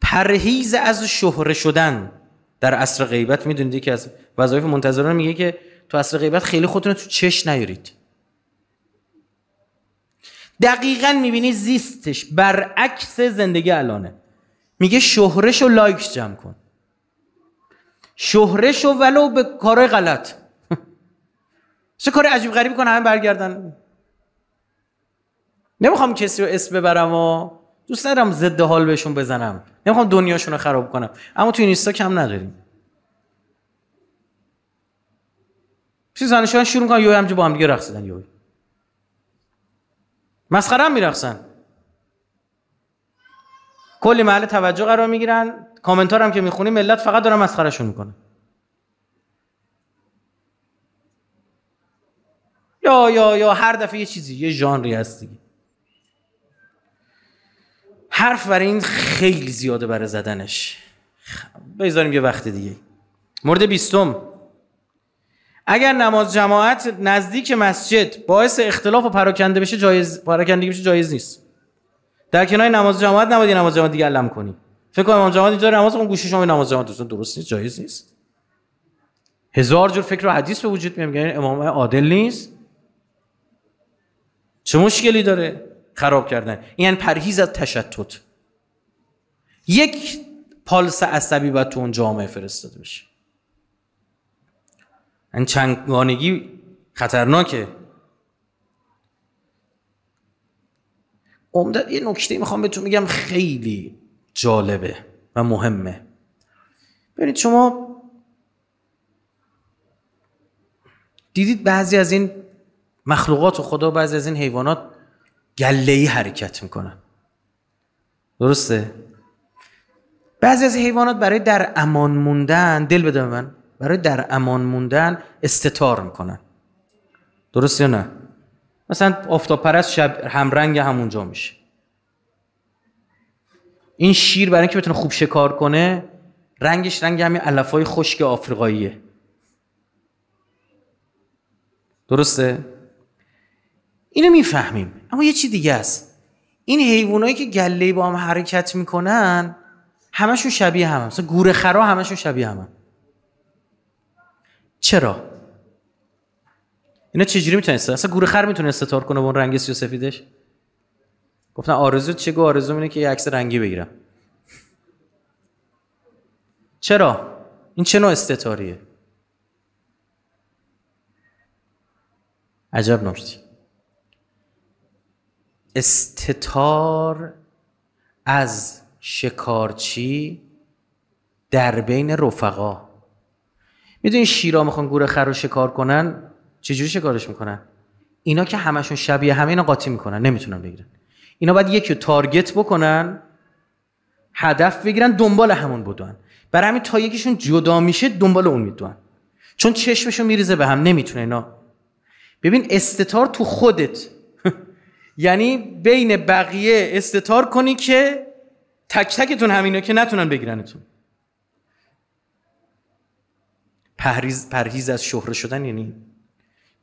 پرهیز از شهره شدن در عصر غیبت میدونید که از وظایف منتظران میگه که تو عصر غیبت خیلی خودتون تو چش نیارید دقیقا میبینی زیستش برعکس زندگی الانه میگه شهرش و لایکش جمع کن شهرش و ولو به کارهای غلط چه کار عجیب غریبی کنه همه برگردن نمیخوام کسی رو اسم ببرم و دوست ندارم ضد حال بهشون بزنم نمیخوام دنیاشون رو خراب کنم اما تو اینستا کم نداریم چیز دانشان شروع میکنن یوی همجه با هم دیگه رقصیدن یوی مسخره میرخصن کلی محل توجه قرار میگیرن کامنتار هم که میخونی ملت فقط دارن مسخرهشون میکنه یا یا یا هر دفعه یه چیزی یه ژانری هست دیگه حرف برای این خیلی زیاده برای زدنش خب، بذاریم یه وقت دیگه مورد بیستم اگر نماز جماعت نزدیک مسجد باعث اختلاف و پراکنده بشه جایز پراکندگی بشه جایز نیست در کنار نماز جماعت نباید نماز جماعت دیگه علم کنی فکر کنم امام جماعت اینجا نماز اون گوشی شما نماز جماعت دوستان درست نیست جایز نیست هزار جور فکر و حدیث به وجود میاد میگن امام عادل نیست چه مشکلی داره خراب کردن این یعنی پرهیز از تشتت یک پالس عصبی باید تو اون جامعه فرستاده بشه این یعنی چنگانگی خطرناکه عمدت یه نکته میخوام بهتون میگم خیلی جالبه و مهمه ببینید شما دیدید بعضی از این مخلوقات و خدا بعضی از این حیوانات ای حرکت میکنن درسته؟ بعضی از حیوانات برای در امان موندن دل بده من برای در امان موندن استتار میکنن درست یا نه مثلا آفتاب شب هم رنگ همونجا میشه این شیر برای اینکه بتونه خوب شکار کنه رنگش رنگ همین علفای خشک آفریقاییه درسته اینو میفهمیم اما یه چی دیگه است این حیوانایی که گله با هم حرکت میکنن همشون شبیه هم مثلا گوره خرا همشون شبیه هم, هم. چرا اینا چجوری میتونن اصلا گوره خر میتونه استتار کنه با اون رنگ سفیدش؟ گفتن آرزو چه گو آرزو اینه که یه عکس رنگی بگیرم چرا این چه نوع استتاریه عجب نرسی استتار از شکارچی در بین رفقا میدونی شیرا میخوان گوره خر رو شکار کنن چجوری شکارش میکنن اینا که همشون شبیه همه اینا قاطی میکنن نمیتونن بگیرن اینا باید یکی رو تارگت بکنن هدف بگیرن دنبال همون بدون برای همین تا یکیشون جدا میشه دنبال اون میدون چون چشمشون میریزه به هم نمیتونه اینا ببین استتار تو خودت یعنی بین بقیه استتار کنی که تک تکتون همینو که نتونن بگیرنتون پرهیز, پرهیز از شهره شدن یعنی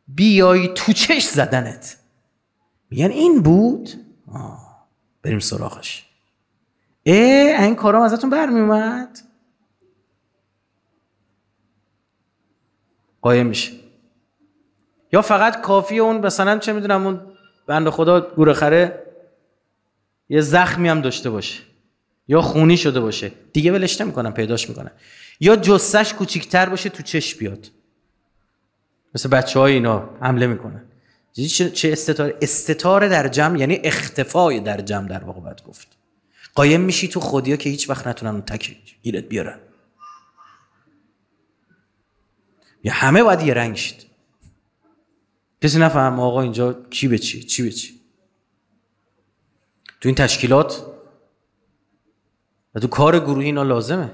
بیای تو چش زدنت میگن این بود بریم سراغش ای این کارام ازتون برمی اومد قایم میشه یا فقط کافی اون مثلا چه میدونم اون بند خدا گوره خره یه زخمی هم داشته باشه یا خونی شده باشه دیگه ولش نمیکنم پیداش میکنم یا جسش کوچیکتر باشه تو چش بیاد مثل بچه های اینا حمله میکنن چه استتار استتار در جمع یعنی اختفای در جمع در واقع باید گفت قایم میشی تو خودیا که هیچ وقت نتونن تک گیرت بیارن یا همه باید یه رنگ شد کسی نفهم آقا اینجا کی به چی چی به چی تو این تشکیلات و تو کار گروهی اینا لازمه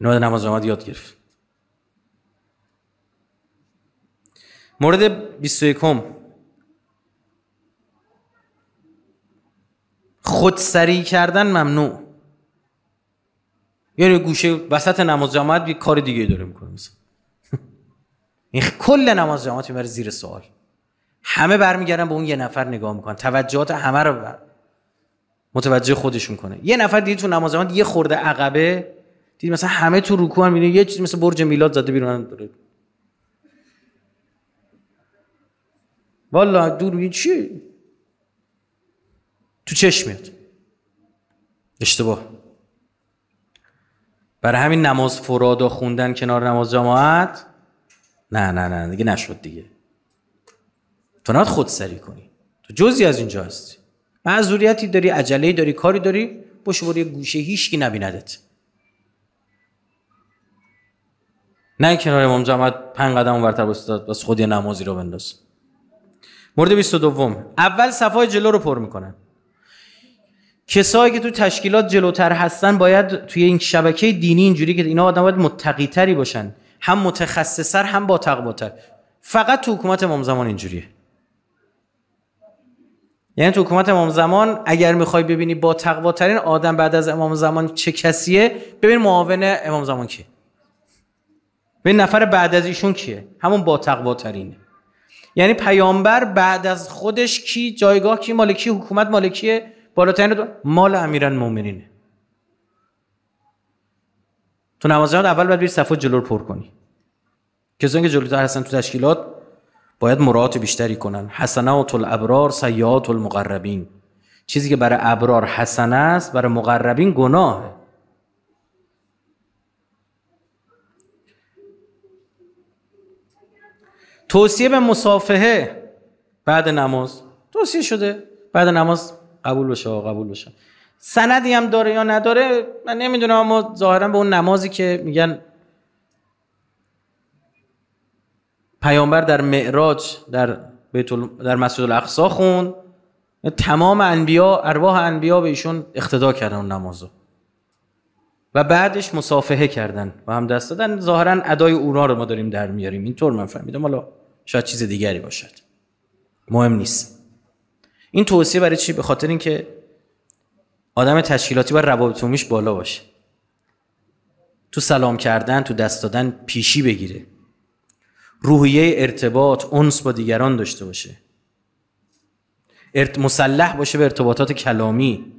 نماز نماز جماعت یاد گرفت مورد 21 سری کردن ممنوع یعنی گوشه وسط نماز جماعت یه کار دیگه داره میکنه مثلا این کل نماز جماعت میبره زیر سوال همه برمیگردن به اون یه نفر نگاه میکنن توجهات همه رو متوجه خودش میکنه یه نفر دیگه تو نماز جماعت یه خورده عقبه دید مثلا همه تو رکوع هم یه چیزی مثل برج میلاد زده بیرون والا دور چی تو چشم میاد اشتباه برای همین نماز و خوندن کنار نماز جماعت نه نه نه دیگه نشد دیگه تو نه خود سری کنی تو جزی از اینجا هستی معذوریتی داری عجله داری کاری داری باشه برو یه گوشه هیچکی نبیندت نه کنار امام جماعت پنج قدم ورتر بستاد بس خود یه نمازی رو بنداز مورد 22 اول صفای جلو رو پر میکنن کسایی که تو تشکیلات جلوتر هستن باید توی این شبکه دینی اینجوری که اینا آدم باید متقی تری باشن هم متخصصتر هم با تقواتر فقط تو حکومت امام زمان اینجوریه یعنی تو حکومت امام زمان اگر میخوای ببینی با تقواترین آدم بعد از امام زمان چه کسیه ببین معاون امام زمان کیه به نفر بعد از ایشون کیه همون با تقوا ترینه یعنی پیامبر بعد از خودش کی جایگاه کی مالکی حکومت مالکیه؟ بالاترین دو... مال مؤمنینه تو نماز اول باید بری صفحه جلو پر کنی کسانی که جلوتر هستن تو تشکیلات باید مراعات بیشتری کنن حسنات الابرار سیئات المقربین چیزی که برای ابرار حسنه است برای مقربین گناهه توصیه به مصافحه بعد نماز توصیه شده بعد نماز قبول بشه قبول بشه سندی هم داره یا نداره من نمیدونم اما ظاهرا به اون نمازی که میگن پیامبر در معراج در بیت در مسجد الاقصا خون تمام انبیا ارواح انبیا به ایشون اقتدا کردن اون نمازو و بعدش مصافحه کردن و هم دست دادن ظاهرا ادای اونا رو ما داریم در میاریم اینطور من فهمیدم حالا شاید چیز دیگری باشد مهم نیست این توصیه برای چی به خاطر اینکه آدم تشکیلاتی و روابط بالا باشه تو سلام کردن تو دست دادن پیشی بگیره روحیه ارتباط انس با دیگران داشته باشه مسلح باشه به ارتباطات کلامی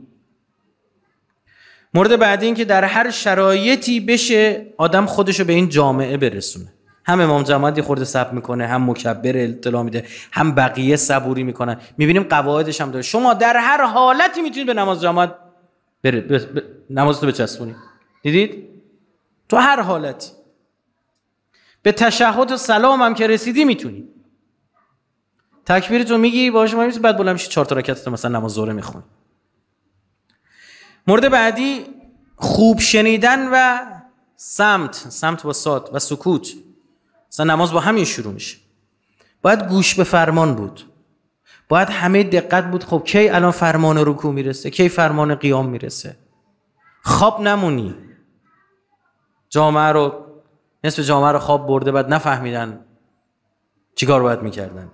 مورد بعدی این که در هر شرایطی بشه آدم خودشو به این جامعه برسونه هم امام جماعت یه خورده صبر میکنه هم مکبر اطلاع میده هم بقیه صبوری میکنن میبینیم قواعدش هم داره شما در هر حالتی میتونید به نماز جماعت بره ب... ب... نمازتو بچسبونی دیدید تو هر حالت، به تشهد و سلام هم که رسیدی میتونی تکبیرتو میگی باهاش ما بعد بلند میشی چهار تا رکعت مثلا نماز ظهر میخونی مورد بعدی خوب شنیدن و سمت سمت و سات و سکوت مثلا نماز با همین شروع میشه باید گوش به فرمان بود باید همه دقت بود خب کی الان فرمان رکوع میرسه کی فرمان قیام میرسه خواب نمونی جامعه رو نصف جامعه رو خواب برده بعد نفهمیدن چیکار باید میکردن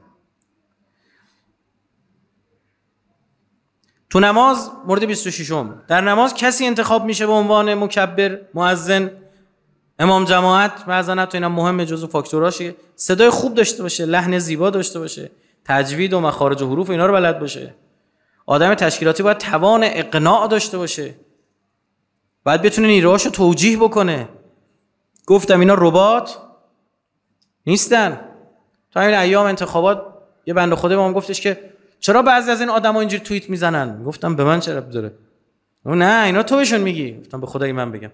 تو نماز مورد 26 در نماز کسی انتخاب میشه به عنوان مکبر معزن امام جماعت بعضا تو اینا مهم جزو فاکتوراشه صدای خوب داشته باشه لحن زیبا داشته باشه تجوید و مخارج و حروف اینا رو بلد باشه آدم تشکیلاتی باید توان اقناع داشته باشه باید بتونه نیروهاشو توجیه بکنه گفتم اینا ربات نیستن تو این ایام انتخابات یه بند خوده به من گفتش که چرا بعضی از این آدما اینجوری توییت میزنن گفتم به من چرا داره نه اینا تو بهشون میگی گفتم به خدای من بگم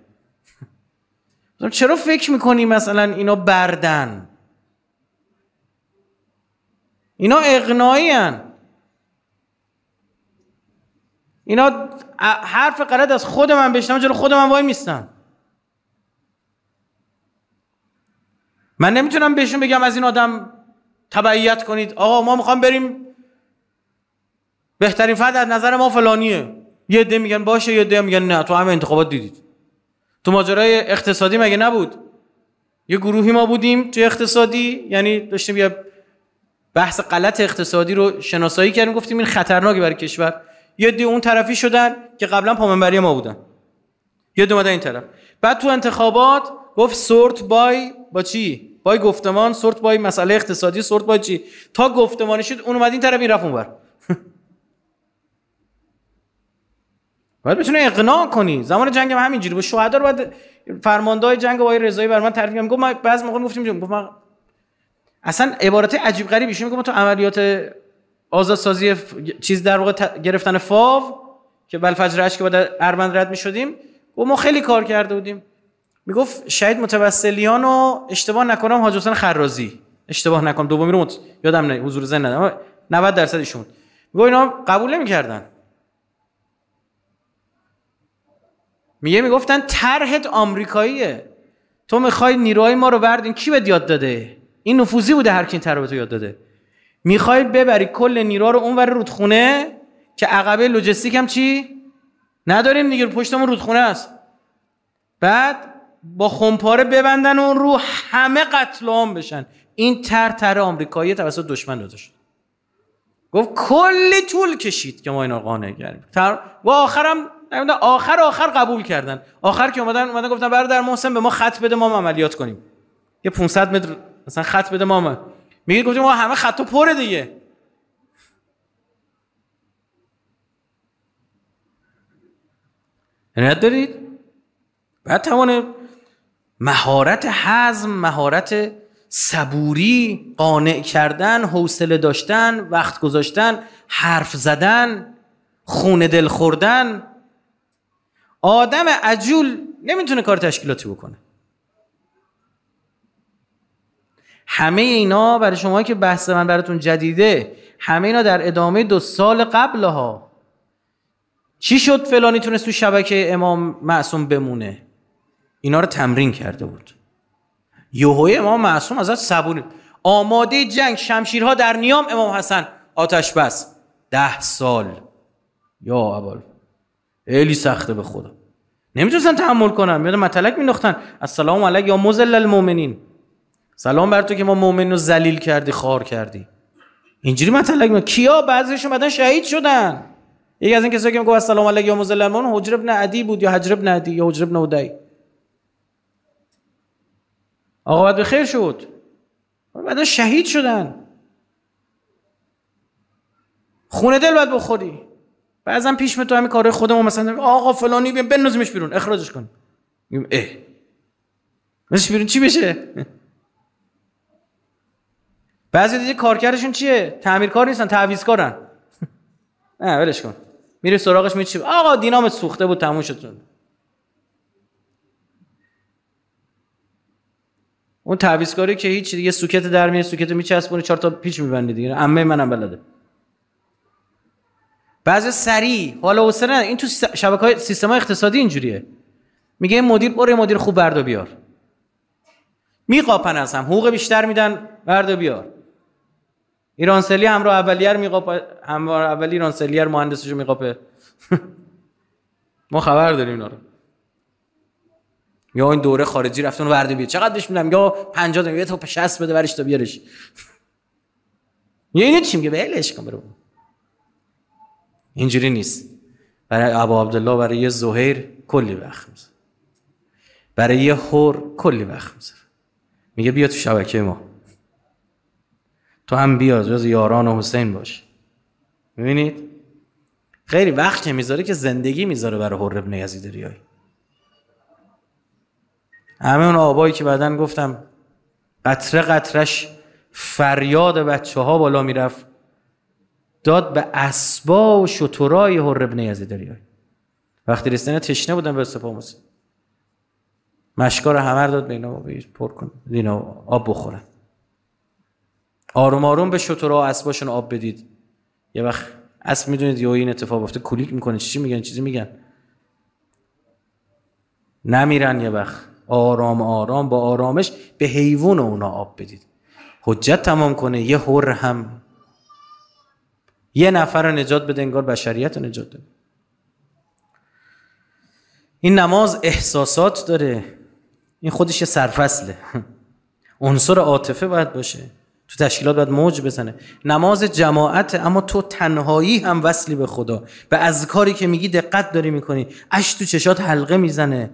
چرا فکر میکنی مثلا اینا بردن اینا اقناعی هن. اینا حرف غلط از خود من بشنم جلو خود من وای میستن. من نمیتونم بهشون بگم از این آدم تبعیت کنید آقا ما میخوام بریم بهترین فرد از نظر ما فلانیه یه ده میگن باشه یه ده میگن نه تو همه انتخابات دیدید تو ماجرای اقتصادی مگه نبود یه گروهی ما بودیم تو اقتصادی یعنی داشتیم یه بحث غلط اقتصادی رو شناسایی کردیم گفتیم این خطرناکه برای کشور یه دی اون طرفی شدن که قبلا پامنبری ما بودن یه دی این طرف بعد تو انتخابات گفت سورت بای با چی بای گفتمان سورت بای مسئله اقتصادی سورت بای چی تا گفتمانشید اون اومد این طرف این رفت اونور باید بتونه اقناع کنی زمان جنگ هم همینجوری با شهدا رو بعد فرماندهای جنگ وای رضایی بر من تعریف گفت ما بعضی موقع گفتیم گفت من اصلا عبارات عجیب غریبی میگم ما تو عملیات آزادسازی ف... چیز در واقع ت... گرفتن فاو که بلفجر که بعد اربند رد میشدیم و ما خیلی کار کرده بودیم میگفت شهید متوسلیان و اشتباه نکنم حاج حسین خرازی اشتباه نکنم دومی رو مت... یادم نه حضور زن ندارم 90 درصد ایشون میگه اینا قبول نمیکردن میگه میگفتن طرحت آمریکاییه تو میخوای نیروهای ما رو بردین کی بهت یاد داده این نفوذی بوده هر کی این طرح به تو یاد داده میخوای ببری کل نیرو رو اونور رودخونه که عقبه لوجستیک هم چی نداریم دیگه پشتمون رودخونه است بعد با خمپاره ببندن اون رو همه قتل عام بشن این تر تر آمریکایی توسط دشمن گذاشت گفت کلی طول کشید که ما اینا قانع کردیم و آخرم نمیدونم آخر آخر قبول کردن آخر که اومدن اومدن گفتن برادر محسن به ما خط بده ما عملیات کنیم یه 500 متر مثلا خط بده ما میگه گفتیم ما همه خطو پره دیگه حنیت دارید بعد توان مهارت حزم مهارت صبوری قانع کردن حوصله داشتن وقت گذاشتن حرف زدن خونه دل خوردن آدم عجول نمیتونه کار تشکیلاتی بکنه همه اینا برای شما که بحث من براتون جدیده همه اینا در ادامه دو سال قبل ها چی شد فلانی تونست تو شبکه امام معصوم بمونه اینا رو تمرین کرده بود یوهوی امام معصوم از سبونه آماده جنگ شمشیرها در نیام امام حسن آتش بس ده سال یا ابوالفضل خیلی سخته به خدا نمیتونستن تحمل کنن میاد متلک مینداختن السلام علیک یا مزل المؤمنین سلام بر تو که ما مؤمن رو ذلیل کردی خار کردی اینجوری متلک میاد کیا بعضیش اومدن شهید شدن یکی از این کسایی که میگه السلام علیک یا مزل المؤمنین حجر ابن عدی بود یا حجر ابن عدی یا حجر ابن عدی آقا به خیر شد بعدا شهید شدن خونه دل باید بخوری بعضا پیش میاد تو همین کارهای خودمون مثلا آقا فلانی بیام بنازیمش بیرون اخراجش کن میگم اه بنازیمش بیرون چی بشه بعضی دیگه کارکرشون چیه تعمیرکار نیستن کارن. نه ولش کن میره سراغش میچی آقا دینامت سوخته بود تموم شد اون کاری که هیچ دیگه سوکت در میاد سوکت میچسبونه چهار تا پیچ میبنده دیگه عمه منم بلده بعضی سریع حالا حسین این تو شبکه های سیستم اقتصادی اینجوریه میگه این مدیر برو مدیر خوب بردا بیار میقاپن از هم حقوق بیشتر میدن بردا بیار ایرانسلی رو اولیار هم همراه اولی ایرانسلیر مهندسشو میقاپه ما خبر داریم اینا رو یا این دوره خارجی رفتن ورده بیاد چقدرش میدم یا 50 تا یا تا 60 بده برش تا بیارش یا یعنی چی میگه بهلش کن اینجوری نیست برای ابا عبدالله برای یه زهیر کلی وقت میذاره برای یه خور کلی وقت میذاره میگه بیا تو شبکه ما تو هم بیا جز یاران و حسین باش میبینید خیلی وقت که میذاره که زندگی میذاره برای حر ابن یزید ریایی همه اون آبایی که بعدن گفتم قطره قطرش فریاد بچه ها بالا میرفت داد به اسبا و شطورای هر ابن دریای وقتی رسیدن تشنه بودن به سپاه موسی مشکار همر داد به اینا پر کن اینا آب بخورن آروم آروم به شطورا و اسباشون آب بدید یه وقت اسب میدونید یه این اتفاق افتاد کلیک میکنه چی میگن چیزی میگن نمیرن یه وقت آرام آرام با آرامش به حیوان اونا آب بدید حجت تمام کنه یه هر هم یه نفر رو نجات بده انگار بشریت رو نجات بده این نماز احساسات داره این خودش یه سرفصله عنصر عاطفه باید باشه تو تشکیلات باید موج بزنه نماز جماعت اما تو تنهایی هم وصلی به خدا به اذکاری که میگی دقت داری میکنی اش تو چشات حلقه میزنه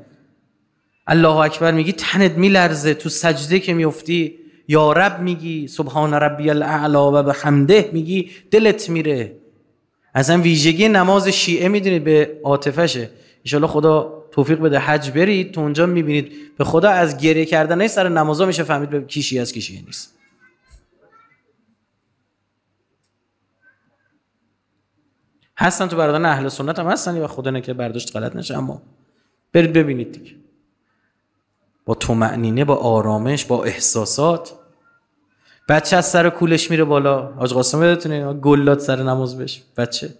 الله اکبر میگی تنت میلرزه تو سجده که میفتی یا رب میگی سبحان ربی الاعلا و به حمده میگی دلت میره اصلا ویژگی نماز شیعه میدونید به عاطفشه انشالله خدا توفیق بده حج برید تو اونجا میبینید به خدا از گریه کردن سر نمازا میشه فهمید به کیشی از کیشی نیست هستن تو برادران اهل سنت هم هستن و خدا نکه برداشت غلط نشه اما برید ببینید دیگه با تومعنینه با آرامش با احساسات بچه از سر کولش میره بالا آج قاسم بدتونه گلات سر نماز بش بچه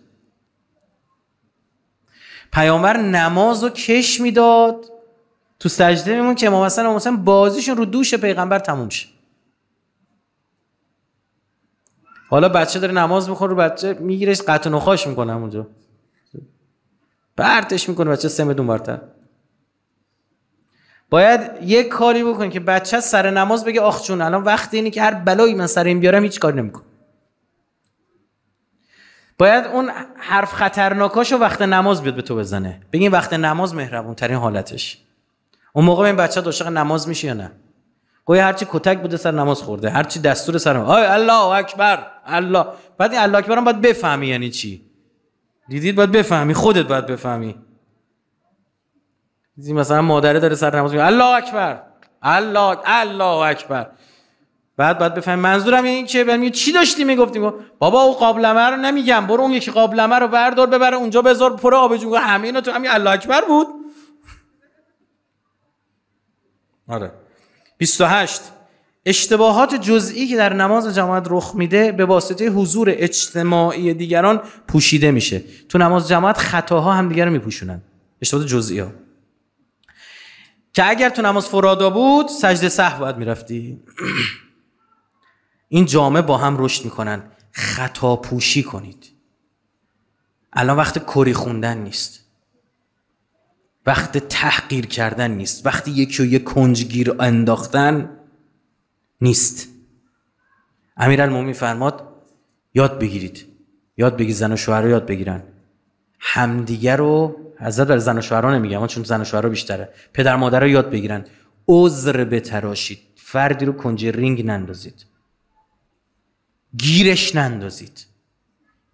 پیامبر نماز رو کش میداد تو سجده میمون که امام حسن و بازیشون رو دوش پیغمبر تموم شه حالا بچه داره نماز میخوره رو بچه میگیرش قطع نخاش میکنه همونجا پرتش میکنه بچه سمه دون برتر باید یک کاری بکنی که بچه سر نماز بگه آخ چون الان وقت اینی که هر بلایی من سر این بیارم هیچ کار نمیکن باید اون حرف خطرناکاشو وقت نماز بیاد به تو بزنه بگیم وقت نماز مهربون ترین حالتش اون موقع این بچه عاشق نماز میشه یا نه گویا هرچی کتک بوده سر نماز خورده هرچی دستور سر نماز آی الله اکبر الله بعد این الله اکبر باید بفهمی یعنی چی دیدید باید بفهمی خودت باید بفهمی مثلا مادره داره سر نماز میگه الله اکبر الله الله اکبر بعد بعد بفهم منظورم این که بهم چی داشتی میگفتیم بابا او قابلمه رو نمیگم برو اون یکی قابلمه رو بردار ببر اونجا بذار پر آبجو همه اینا تو همین الله اکبر بود آره 28 اشتباهات جزئی که در نماز جماعت رخ میده به واسطه حضور اجتماعی دیگران پوشیده میشه تو نماز جماعت خطاها هم دیگر رو میپوشونن اشتباهات جزئی ها که اگر تو نماز فرادا بود سجده صحو باید میرفتی این جامعه با هم رشد میکنن خطا پوشی کنید الان وقت کری خوندن نیست وقت تحقیر کردن نیست وقتی یکی و یک کنجگیر انداختن نیست امیرالمومنین فرماد یاد بگیرید یاد بگیر زن و شوهر رو یاد بگیرن همدیگر رو حضرت برای زن و شوهرها نمیگم چون زن و شوهرها بیشتره پدر رو یاد بگیرن عذر بتراشید فردی رو کنج رینگ نندازید گیرش نندازید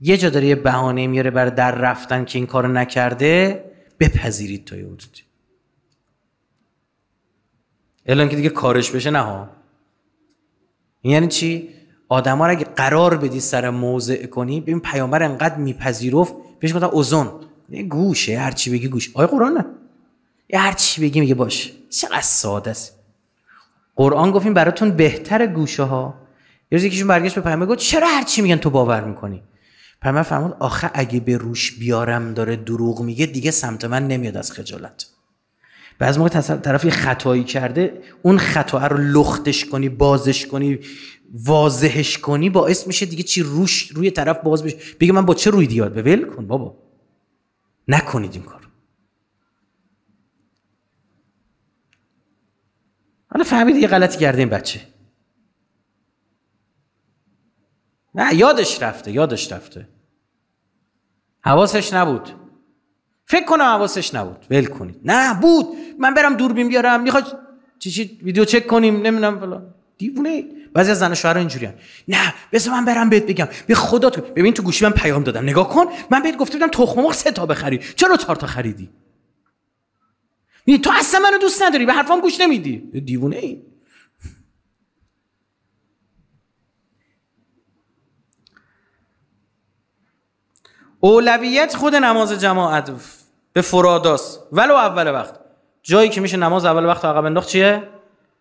یه جا داره یه بهانه میاره برای در رفتن که این کار نکرده بپذیرید تا یه حدودی الان که دیگه کارش بشه نه ها یعنی چی ها را اگه قرار بدی سر موضع کنی ببین پیامبر انقدر میپذیرفت بهش گفتن اوزون گوشه هر چی بگی گوش آیا قرآن نه یه هر چی بگی میگه باش چقدر ساده است قرآن گفتیم براتون بهتر گوشه ها یه روزی یکیشون برگشت به پیامبر گفت چرا هر چی میگن تو باور میکنی پیامبر فرمود آخه اگه به روش بیارم داره دروغ میگه دیگه سمت من نمیاد از خجالت بعض موقع طرف خطایی کرده اون خطا رو لختش کنی بازش کنی واضحش کنی باعث میشه دیگه چی روش روی طرف باز بشه بگه من با چه روی دیاد به ول کن بابا نکنید این کار حالا فهمید یه غلطی کرده این بچه نه یادش رفته یادش رفته حواسش نبود فکر کنم حواسش نبود ول کنید نه بود من برم دوربین بیارم میخواد چی چی ویدیو چک کنیم نمیدونم فلان دیوونه بعضی از زن شوهر اینجوریان نه بذار من برم بهت بگم به خدا تو ببین تو گوشی من پیام دادم نگاه کن من بهت گفته بودم تخم مرغ سه تا بخری چرا چهار تا خریدی می تو اصلا منو دوست نداری به حرفام گوش نمیدی دیوونه ای اولویت خود نماز جماعت به فراداست ولو اول وقت جایی که میشه نماز اول وقت عقب انداخت چیه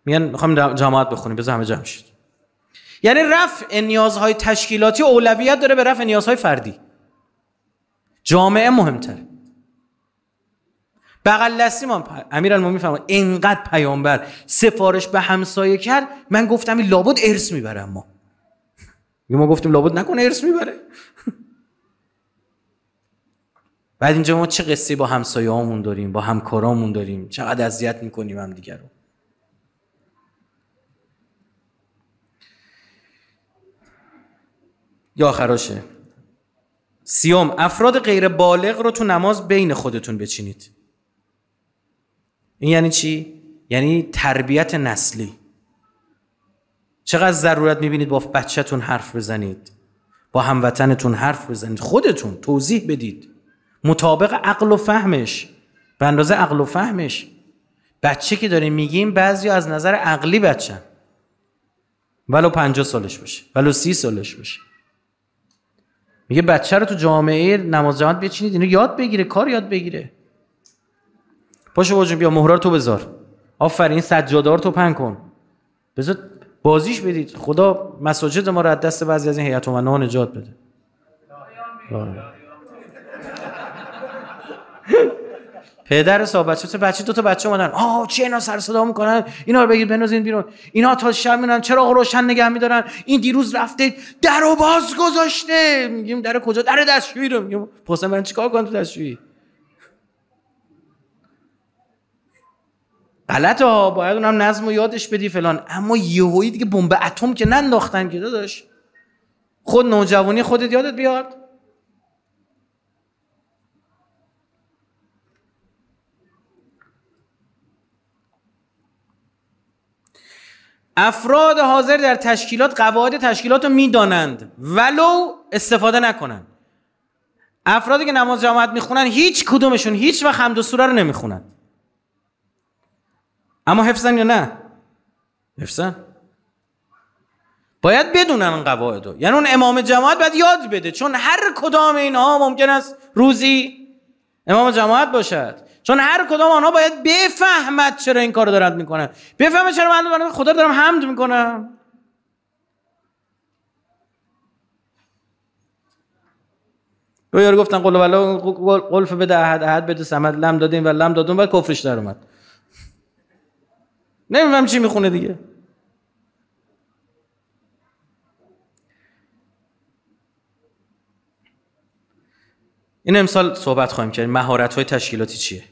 میگن میخوام جماعت بخونیم بذار همه جمع شید یعنی رفع نیازهای تشکیلاتی اولویت داره به رفع نیازهای فردی جامعه مهمتر بغل دستی ما امیرالمومنین فرمود اینقدر پیامبر سفارش به همسایه کرد من گفتم این لابد ارث میبره ما یعنی ما گفتیم لابد نکنه ارث میبره بعد اینجا ما چه قصه با همسایه داریم با همکارامون داریم چقدر اذیت میکنیم هم دیگر رو یا آخراشه سیوم افراد غیر بالغ رو تو نماز بین خودتون بچینید این یعنی چی؟ یعنی تربیت نسلی چقدر ضرورت میبینید با بچهتون حرف بزنید با هموطنتون حرف بزنید خودتون توضیح بدید مطابق عقل و فهمش به اندازه عقل و فهمش بچه که داریم میگیم بعضی از نظر عقلی بچه. ولو پنجاه سالش باشه ولو سی سالش باشه میگه بچه رو تو جامعه نماز جماعت بچینید اینو یاد بگیره کار یاد بگیره پاشو باجون بیا مهرار تو بذار آفرین سجاده رو تو پن کن بذار بازیش بدید خدا مساجد ما رو از دست بعضی از این هیئت امنا نجات بده پدر صاحب بچه تو بچه دو تا بچه اومدن آ چه اینا سر صدا میکنن اینا رو بگیر بنازین بیرون اینا تا شب میرن چرا روشن نگه میدارن این دیروز رفته و باز گذاشته میگیم در کجا در دستشویی رو میگیم پس من چیکار کنم تو دستشویی غلط ها باید اونم نظم و یادش بدی فلان اما یهویی دیگه بمب اتم که ننداختن که داداش خود نوجوانی خودت یادت بیاد افراد حاضر در تشکیلات قواعد تشکیلات رو میدانند ولو استفاده نکنند افرادی که نماز جماعت میخونن هیچ کدومشون هیچ وقت حمد و سوره رو نمیخونن اما حفظن یا نه حفظن باید بدونن اون قواعد رو یعنی اون امام جماعت باید یاد بده چون هر کدام اینها ممکن است روزی امام جماعت باشد چون هر کدام آنها باید بفهمد چرا این کار دارد میکنه بفهمد چرا من دارم خدا دارم حمد میکنم رو یارو گفتن قل ولا قلف بده احد احد بده سمد لم دادیم و لم دادون و کفرش در اومد نمیدونم چی میخونه دیگه این امسال صحبت خواهیم کرد مهارت های تشکیلاتی چیه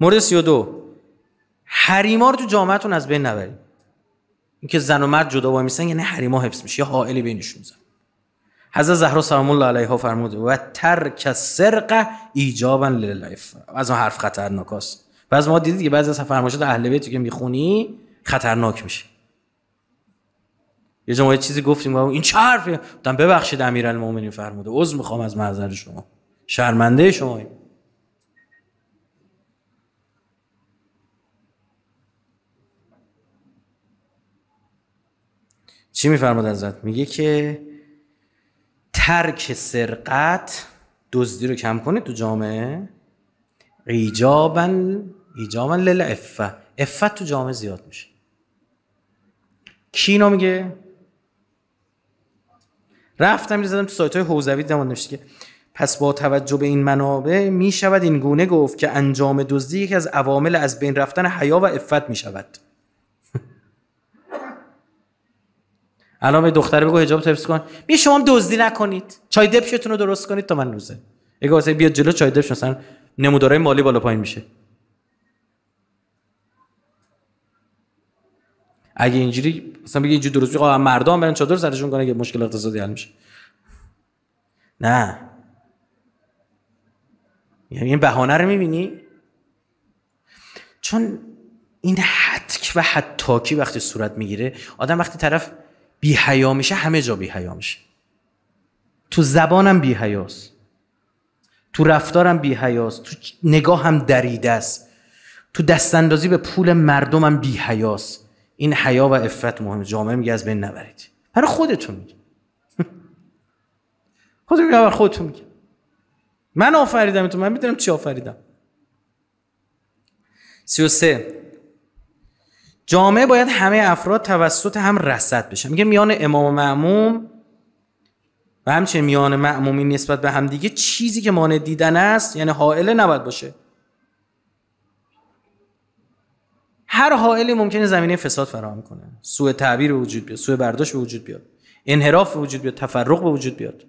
مورد دو حریما رو تو جامعتون از بین نبرید اینکه زن و مرد جدا وای میسن یعنی حریما حفظ میشه یا حائلی بینشون میزن حضرت زهرا سلام الله علیها فرمود و ترک سرقه ایجابا للایف از اون حرف خطرناکاست و از ما دیدید که بعضی از فرمایشات اهل بیت که میخونی خطرناک میشه یه جمعه چیزی گفتیم و این چه حرفی ببخشید امیرالمومنین فرموده عذر میخوام از معذر شما شرمنده شما چی میفرماد حضرت میگه که ترک سرقت دزدی رو کم کنید تو جامعه ایجابن ایجابن لل افه افت تو جامعه زیاد میشه کی میگه رفتم زدم تو سایت های حوزوی دیدم که پس با توجه به این منابع می شود این گونه گفت که انجام دزدی یکی از عوامل از بین رفتن حیا و عفت می شود الان به دختره بگو حجاب حفظ کن می شما دزدی نکنید چای دبشتون رو درست کنید تا من روزه اگه واسه بیاد جلو چای دبش مثلا نمودارای مالی بالا پایین میشه اگه اینجوری مثلا بگی اینجوری درست بگی مردم برن چادر سرشون کنه اگه مشکل اقتصادی حل میشه نه یعنی این بهانه رو میبینی چون این حتک و حتاکی وقتی صورت میگیره آدم وقتی طرف بی حیا میشه همه جا بی حیا میشه تو زبانم بی حیاست تو رفتارم بی حیاست تو نگاهم دریده است تو اندازی به پول مردمم بی حیاست این حیا و عفت مهمه جامعه میگه از بین نبرید برای خودتون میگه خودتون میگه برای خودتون میگه من آفریدم تو من میدونم چی آفریدم سی و سه جامعه باید همه افراد توسط هم رصد بشه میگه میان امام و معموم و همچنین میان معمومی نسبت به همدیگه چیزی که مانع دیدن است یعنی حائله نباید باشه هر حائلی ممکنه زمینه فساد فراهم کنه سوء تعبیر وجود بیاد سوء برداشت وجود بیاد انحراف وجود بیاد تفرق به وجود بیاد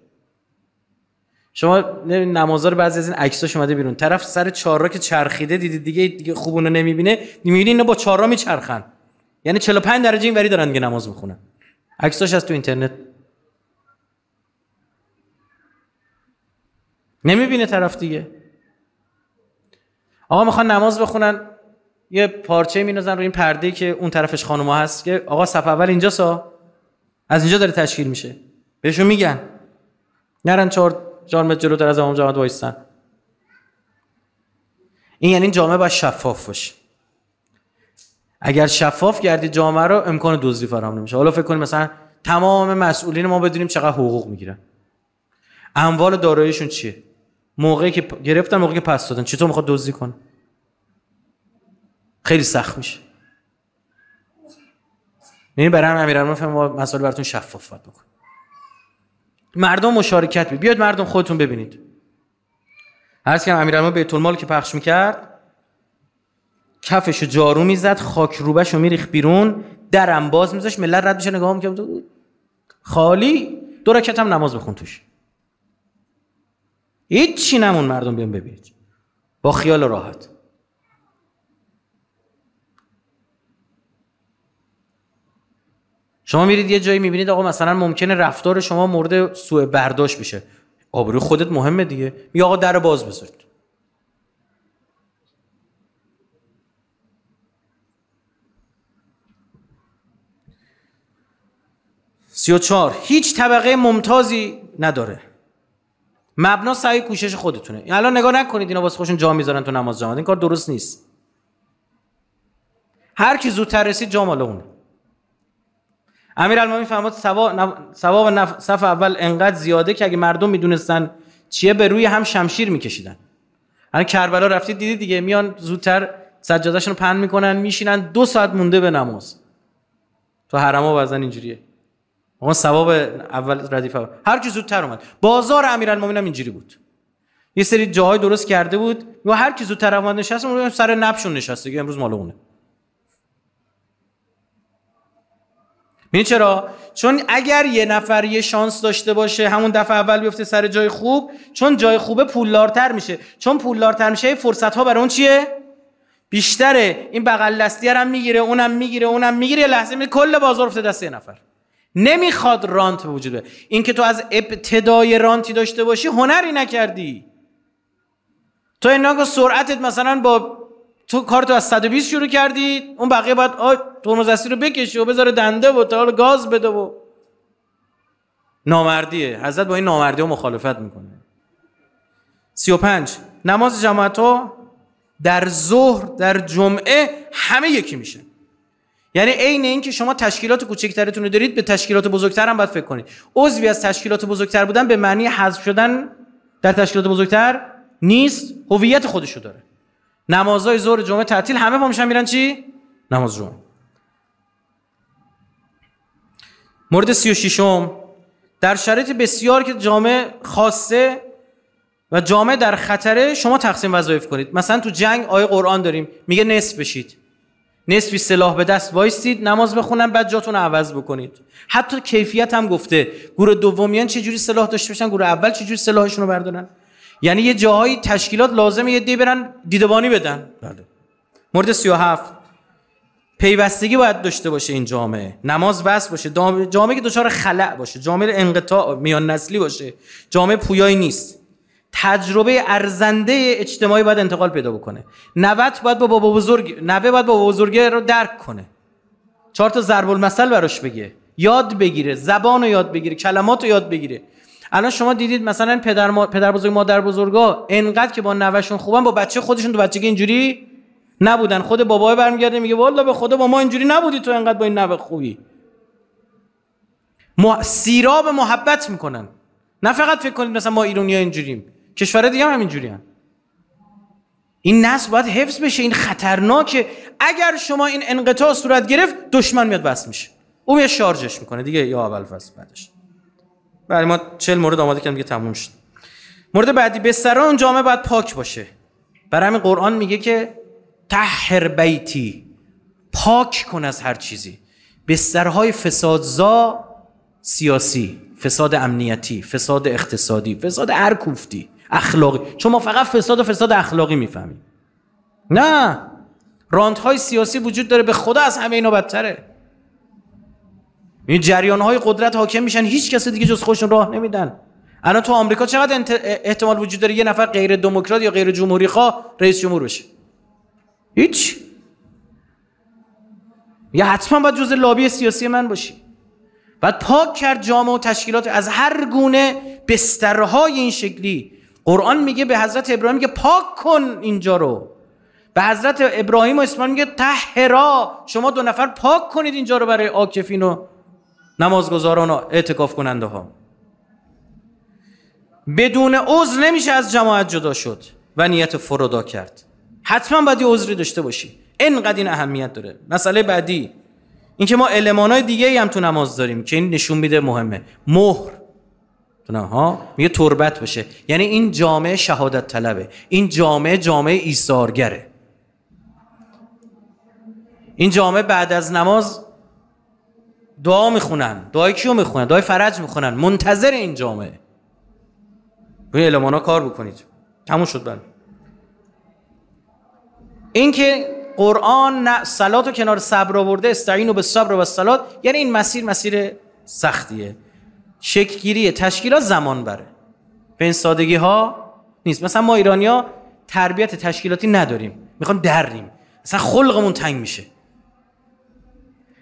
شما نمازا رو بعضی از این عکساش اومده بیرون طرف سر چهارراه که چرخیده دیدید دیگه دیگه خوب اونو نمیبینه میبینی اینا با چهارراه میچرخن یعنی 45 درجه اینوری دارن دیگه نماز میخونن عکساش از تو اینترنت نمیبینه طرف دیگه آقا میخوان نماز بخونن یه پارچه مینازن روی این پرده که اون طرفش خانوما هست که آقا صف اول اینجا سا از اینجا داره تشکیل میشه بهشون میگن نرن چهار چهار متر جلوتر از امام جماعت وایستن این یعنی جامعه باید شفاف باشه اگر شفاف کردی جامعه رو امکان دزدی فراهم نمیشه حالا فکر کنیم مثلا تمام مسئولین ما بدونیم چقدر حقوق میگیرن اموال داراییشون چیه موقعی که گرفتن موقعی که پس دادن چطور میخواد دزدی کنه خیلی سخت میشه یعنی برای هم امیرالمومنین مسئله براتون شفاف مردم مشارکت می بیاد مردم خودتون ببینید عرض کردم امیرالمومنین بیت المال که پخش میکرد کفشو جارو میزد خاک رو میریخ بیرون درم باز میذاش ملت رد میشه نگاه میکرد خالی دو رکت هم نماز بخون توش هیچ نمون مردم بیان ببینید با خیال راحت شما میرید یه جایی میبینید آقا مثلا ممکنه رفتار شما مورد سوء برداشت بشه آبروی خودت مهمه دیگه می آقا در باز بذارید سی و هیچ طبقه ممتازی نداره مبنا سعی کوشش خودتونه الان نگاه نکنید اینا واسه خوشون جا میذارن تو نماز جماعت این کار درست نیست هر کی زودتر رسید جا اونه امیرالمومنین فرمود ثواب نف... صف اول انقدر زیاده که اگه مردم میدونستن چیه به روی هم شمشیر میکشیدن الان یعنی کربلا رفتید دیدید دیگه میان زودتر سجادهشون رو پن میکنن میشینن دو ساعت مونده به نماز تو حرما وزن اینجوریه اون ثواب اول ردیفه هر کی زودتر اومد بازار امیرالمومنین هم اینجوری بود یه سری جاهای درست کرده بود و هر کی زودتر اومد نشسته سر نبشون نشسته امروز مال میدونی چرا چون اگر یه نفر یه شانس داشته باشه همون دفعه اول بیفته سر جای خوب چون جای خوبه پولدارتر میشه چون پولدارتر میشه فرصت ها برای اون چیه بیشتره این بغل دستی هم میگیره اونم میگیره اونم میگیره لحظه می کل بازار افتاده دست یه نفر نمیخواد رانت به وجود این که تو از ابتدای رانتی داشته باشی هنری نکردی تو اینا سرعتت مثلا با تو کار از 120 شروع کردی اون بقیه باید آ رو بکشی و بذاره دنده و تا گاز بده و نامردیه حضرت با این نامردی و مخالفت میکنه 35 نماز جماعت ها در ظهر در جمعه همه یکی میشه یعنی عین اینکه شما تشکیلات کوچکترتون رو دارید به تشکیلات بزرگتر هم باید فکر کنید عضوی از تشکیلات بزرگتر بودن به معنی حذف شدن در تشکیلات بزرگتر نیست هویت خودشو داره نمازهای ظهر جمعه تعطیل همه با میشن میرن چی نماز جمعه مورد سی و در شرایط بسیار که جامعه خاصه و جامعه در خطره شما تقسیم وظایف کنید مثلا تو جنگ آیه قرآن داریم میگه نصف بشید نصفی سلاح به دست وایستید نماز بخونن بعد جاتون عوض بکنید حتی کیفیت هم گفته گروه دومیان چه جوری سلاح داشته باشن گروه اول چه جوری سلاحشون رو بردارن یعنی یه جاهایی تشکیلات لازمه یه دی برن دیدبانی بدن بله مورد 37 پیوستگی باید داشته باشه این جامعه نماز بس باشه جامعه که دچار خلع باشه جامعه انقطاع میان نسلی باشه جامعه پویایی نیست تجربه ارزنده اجتماعی باید انتقال پیدا بکنه نوت باید با بابا بزرگ نوه باید بابا بزرگ رو درک کنه چهار تا ضرب المثل براش بگه یاد بگیره زبان رو یاد بگیره کلمات رو یاد بگیره الان شما دیدید مثلا پدر, ما... پدر بزرگ مادر بزرگا انقدر که با نوشون خوبن با بچه خودشون تو بچگی اینجوری نبودن خود بابای برمیگرده میگه والا به خدا با ما اینجوری نبودی تو انقدر با این نوه خوبی ما سیراب محبت میکنن نه فقط فکر کنید مثلا ما ایرانی ها اینجوریم کشور دیگه هم اینجوری هم. این نسل باید حفظ بشه این خطرناکه اگر شما این انقطاع صورت گرفت دشمن میاد بس میشه او میاد شارژش میکنه دیگه یا اول فصل بعدش برای ما چل مورد آماده کردم دیگه تموم شد مورد بعدی به اون جامعه باید پاک باشه برای همین قرآن میگه که تحر بیتی پاک کن از هر چیزی بسترهای فسادزا سیاسی فساد امنیتی فساد اقتصادی فساد هر اخلاقی چون ما فقط فساد و فساد اخلاقی میفهمیم نه های سیاسی وجود داره به خدا از همه اینا بدتره این جریان های قدرت حاکم میشن هیچ کس دیگه جز خودشون راه نمیدن الان تو آمریکا چقدر احتمال وجود داره یه نفر غیر دموکرات یا غیر جمهوری خواه رئیس جمهور بشه هیچ یا حتما باید جز لابی سیاسی من باشی بعد پاک کرد جامعه و تشکیلات از هر گونه بسترهای این شکلی قرآن میگه به حضرت ابراهیم میگه پاک کن اینجا رو به حضرت ابراهیم و اسماعیل میگه تهرا شما دو نفر پاک کنید اینجا رو برای آکفین و نمازگزاران و اعتکاف کننده ها بدون عذر نمیشه از جماعت جدا شد و نیت فرودا کرد حتما باید یه عذری داشته باشی اینقدر این اهمیت داره مسئله بعدی اینکه ما های دیگه هم تو نماز داریم که این نشون میده مهمه مهر ها میگه تربت بشه یعنی این جامعه شهادت طلبه این جامعه جامعه ایثارگره این جامعه بعد از نماز دعا میخونن دعای کیو میخونن دعای فرج میخونن منتظر این جامعه روی ها کار بکنید تموم شد بله اینکه قرآن نه صلات و کنار صبر آورده استعین و به صبر و صلات یعنی این مسیر مسیر سختیه شکلگیری تشکیلات زمان بره به این سادگی ها نیست مثلا ما ایرانیا تربیت تشکیلاتی نداریم میخوام دریم مثلا خلقمون تنگ میشه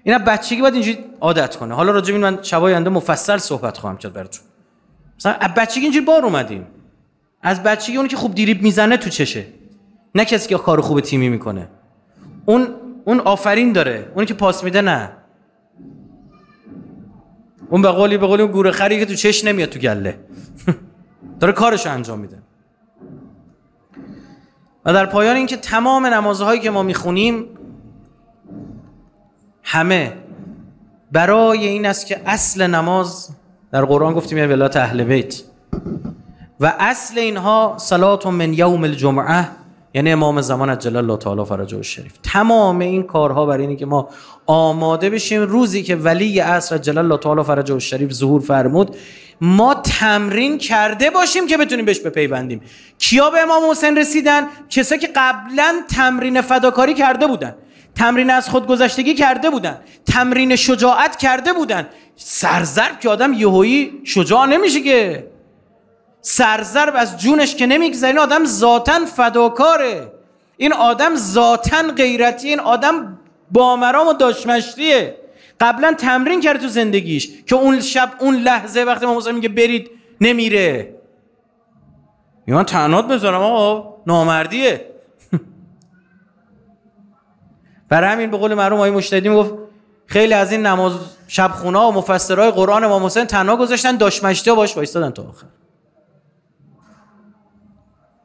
اینا بچگی باید اینجوری عادت کنه حالا راجب این من شب آینده مفصل صحبت خواهم کرد براتون مثلا از بچگی اینجوری بار اومدیم از بچگی اونی که خوب دیریب میزنه تو چشه نه کسی که کار خوب تیمی میکنه اون اون آفرین داره اونی که پاس میده نه اون به قولی به قولی اون گوره خری که تو چش نمیاد تو گله داره کارش انجام میده و در پایان اینکه تمام نمازهایی که ما میخونیم همه برای این است که اصل نماز در قرآن گفتیم یعنی ولایت اهل بیت و اصل اینها صلات من یوم الجمعه یعنی امام زمان از جلال الله تعالی فرجه و شریف تمام این کارها برای اینه که ما آماده بشیم روزی که ولی عصر جلال الله تعالی فرجه و شریف ظهور فرمود ما تمرین کرده باشیم که بتونیم بهش بپیوندیم کیا به امام حسین رسیدن کسایی که قبلا تمرین فداکاری کرده بودن تمرین از خود گذشتگی کرده بودن تمرین شجاعت کرده بودن سرزرب که آدم یهویی شجاع نمیشه که سرزرب از جونش که نمیگذره این آدم ذاتا فداکاره این آدم ذاتا غیرتی این آدم بامرام و داشمشتیه قبلا تمرین کرده تو زندگیش که اون شب اون لحظه وقتی ما موسیقی میگه برید نمیره یا تنات بذارم آقا نامردیه برای همین به قول معروم آقای مشتدی گفت خیلی از این نماز شب خونا و مفسرای قرآن امام حسین تنها گذاشتن داشمشته باش وایستادن تا آخر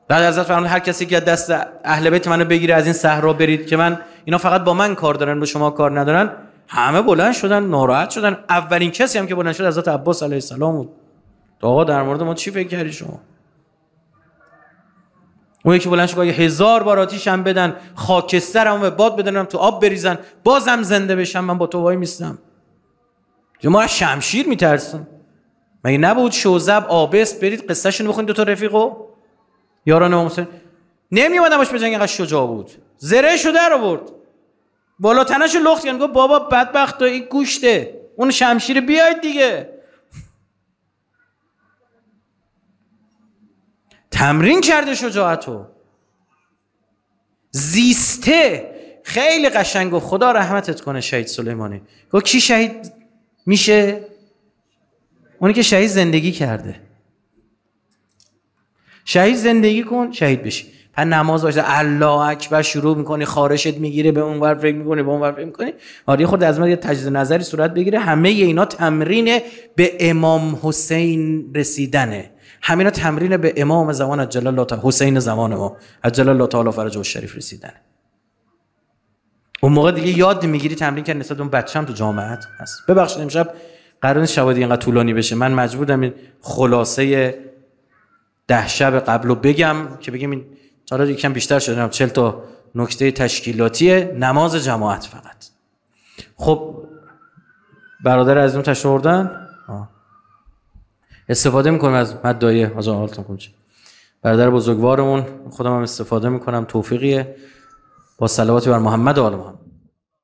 بعد حضرت فرمود هر کسی که دست اهل بیت منو بگیره از این صحرا برید که من اینا فقط با من کار دارن و شما کار ندارن همه بلند شدن ناراحت شدن اولین کسی هم که بلند شد حضرت عباس علیه السلام بود آقا در مورد ما چی فکر کردی شما اون یکی بلند یه هزار بار آتیشم بدن هم و باد بدنم تو آب بریزن بازم زنده بشم من با تو وای میستم ما شمشیر میترسن مگه نبود شوزب آبست برید شنو بخونید دوتا تا رفیقو یاران امام حسین نمیمادم باش بجنگ اینقدر شجاع بود زره شده رو برد بالا تنش لخت کرد گفت بابا بدبخت این گوشته اون شمشیر بیاید دیگه تمرین کرده شجاعتو زیسته خیلی قشنگ و خدا رحمتت کنه شهید سلیمانی گفت کی شهید میشه اونی که شهید زندگی کرده شهید زندگی کن شهید بشی پس نماز باشه الله اکبر شروع میکنی خارشت میگیره به اون ور فکر میکنی به اون ور فکر میکنی آره، خود از من یه تجدید نظری صورت بگیره همه اینا تمرینه به امام حسین رسیدنه همینا تمرین به امام زمان عجل الله تعالی حسین زمان ما عجل الله تعالی فرج و شریف رسیدن اون موقع دیگه یاد میگیری تمرین که نسبت اون هم تو جامعه هست ببخشید امشب قرار نیست شبادی اینقدر طولانی بشه من مجبورم این خلاصه ده شب قبل رو بگم که بگیم این حالا یکم بیشتر شده چل تا نکته تشکیلاتیه نماز جماعت فقط خب برادر از اون تشوردن آه. استفاده میکنم از مدایه از آن برادر بزرگوارمون خودم هم استفاده میکنم توفیقیه با صلواتی بر محمد و آل محمد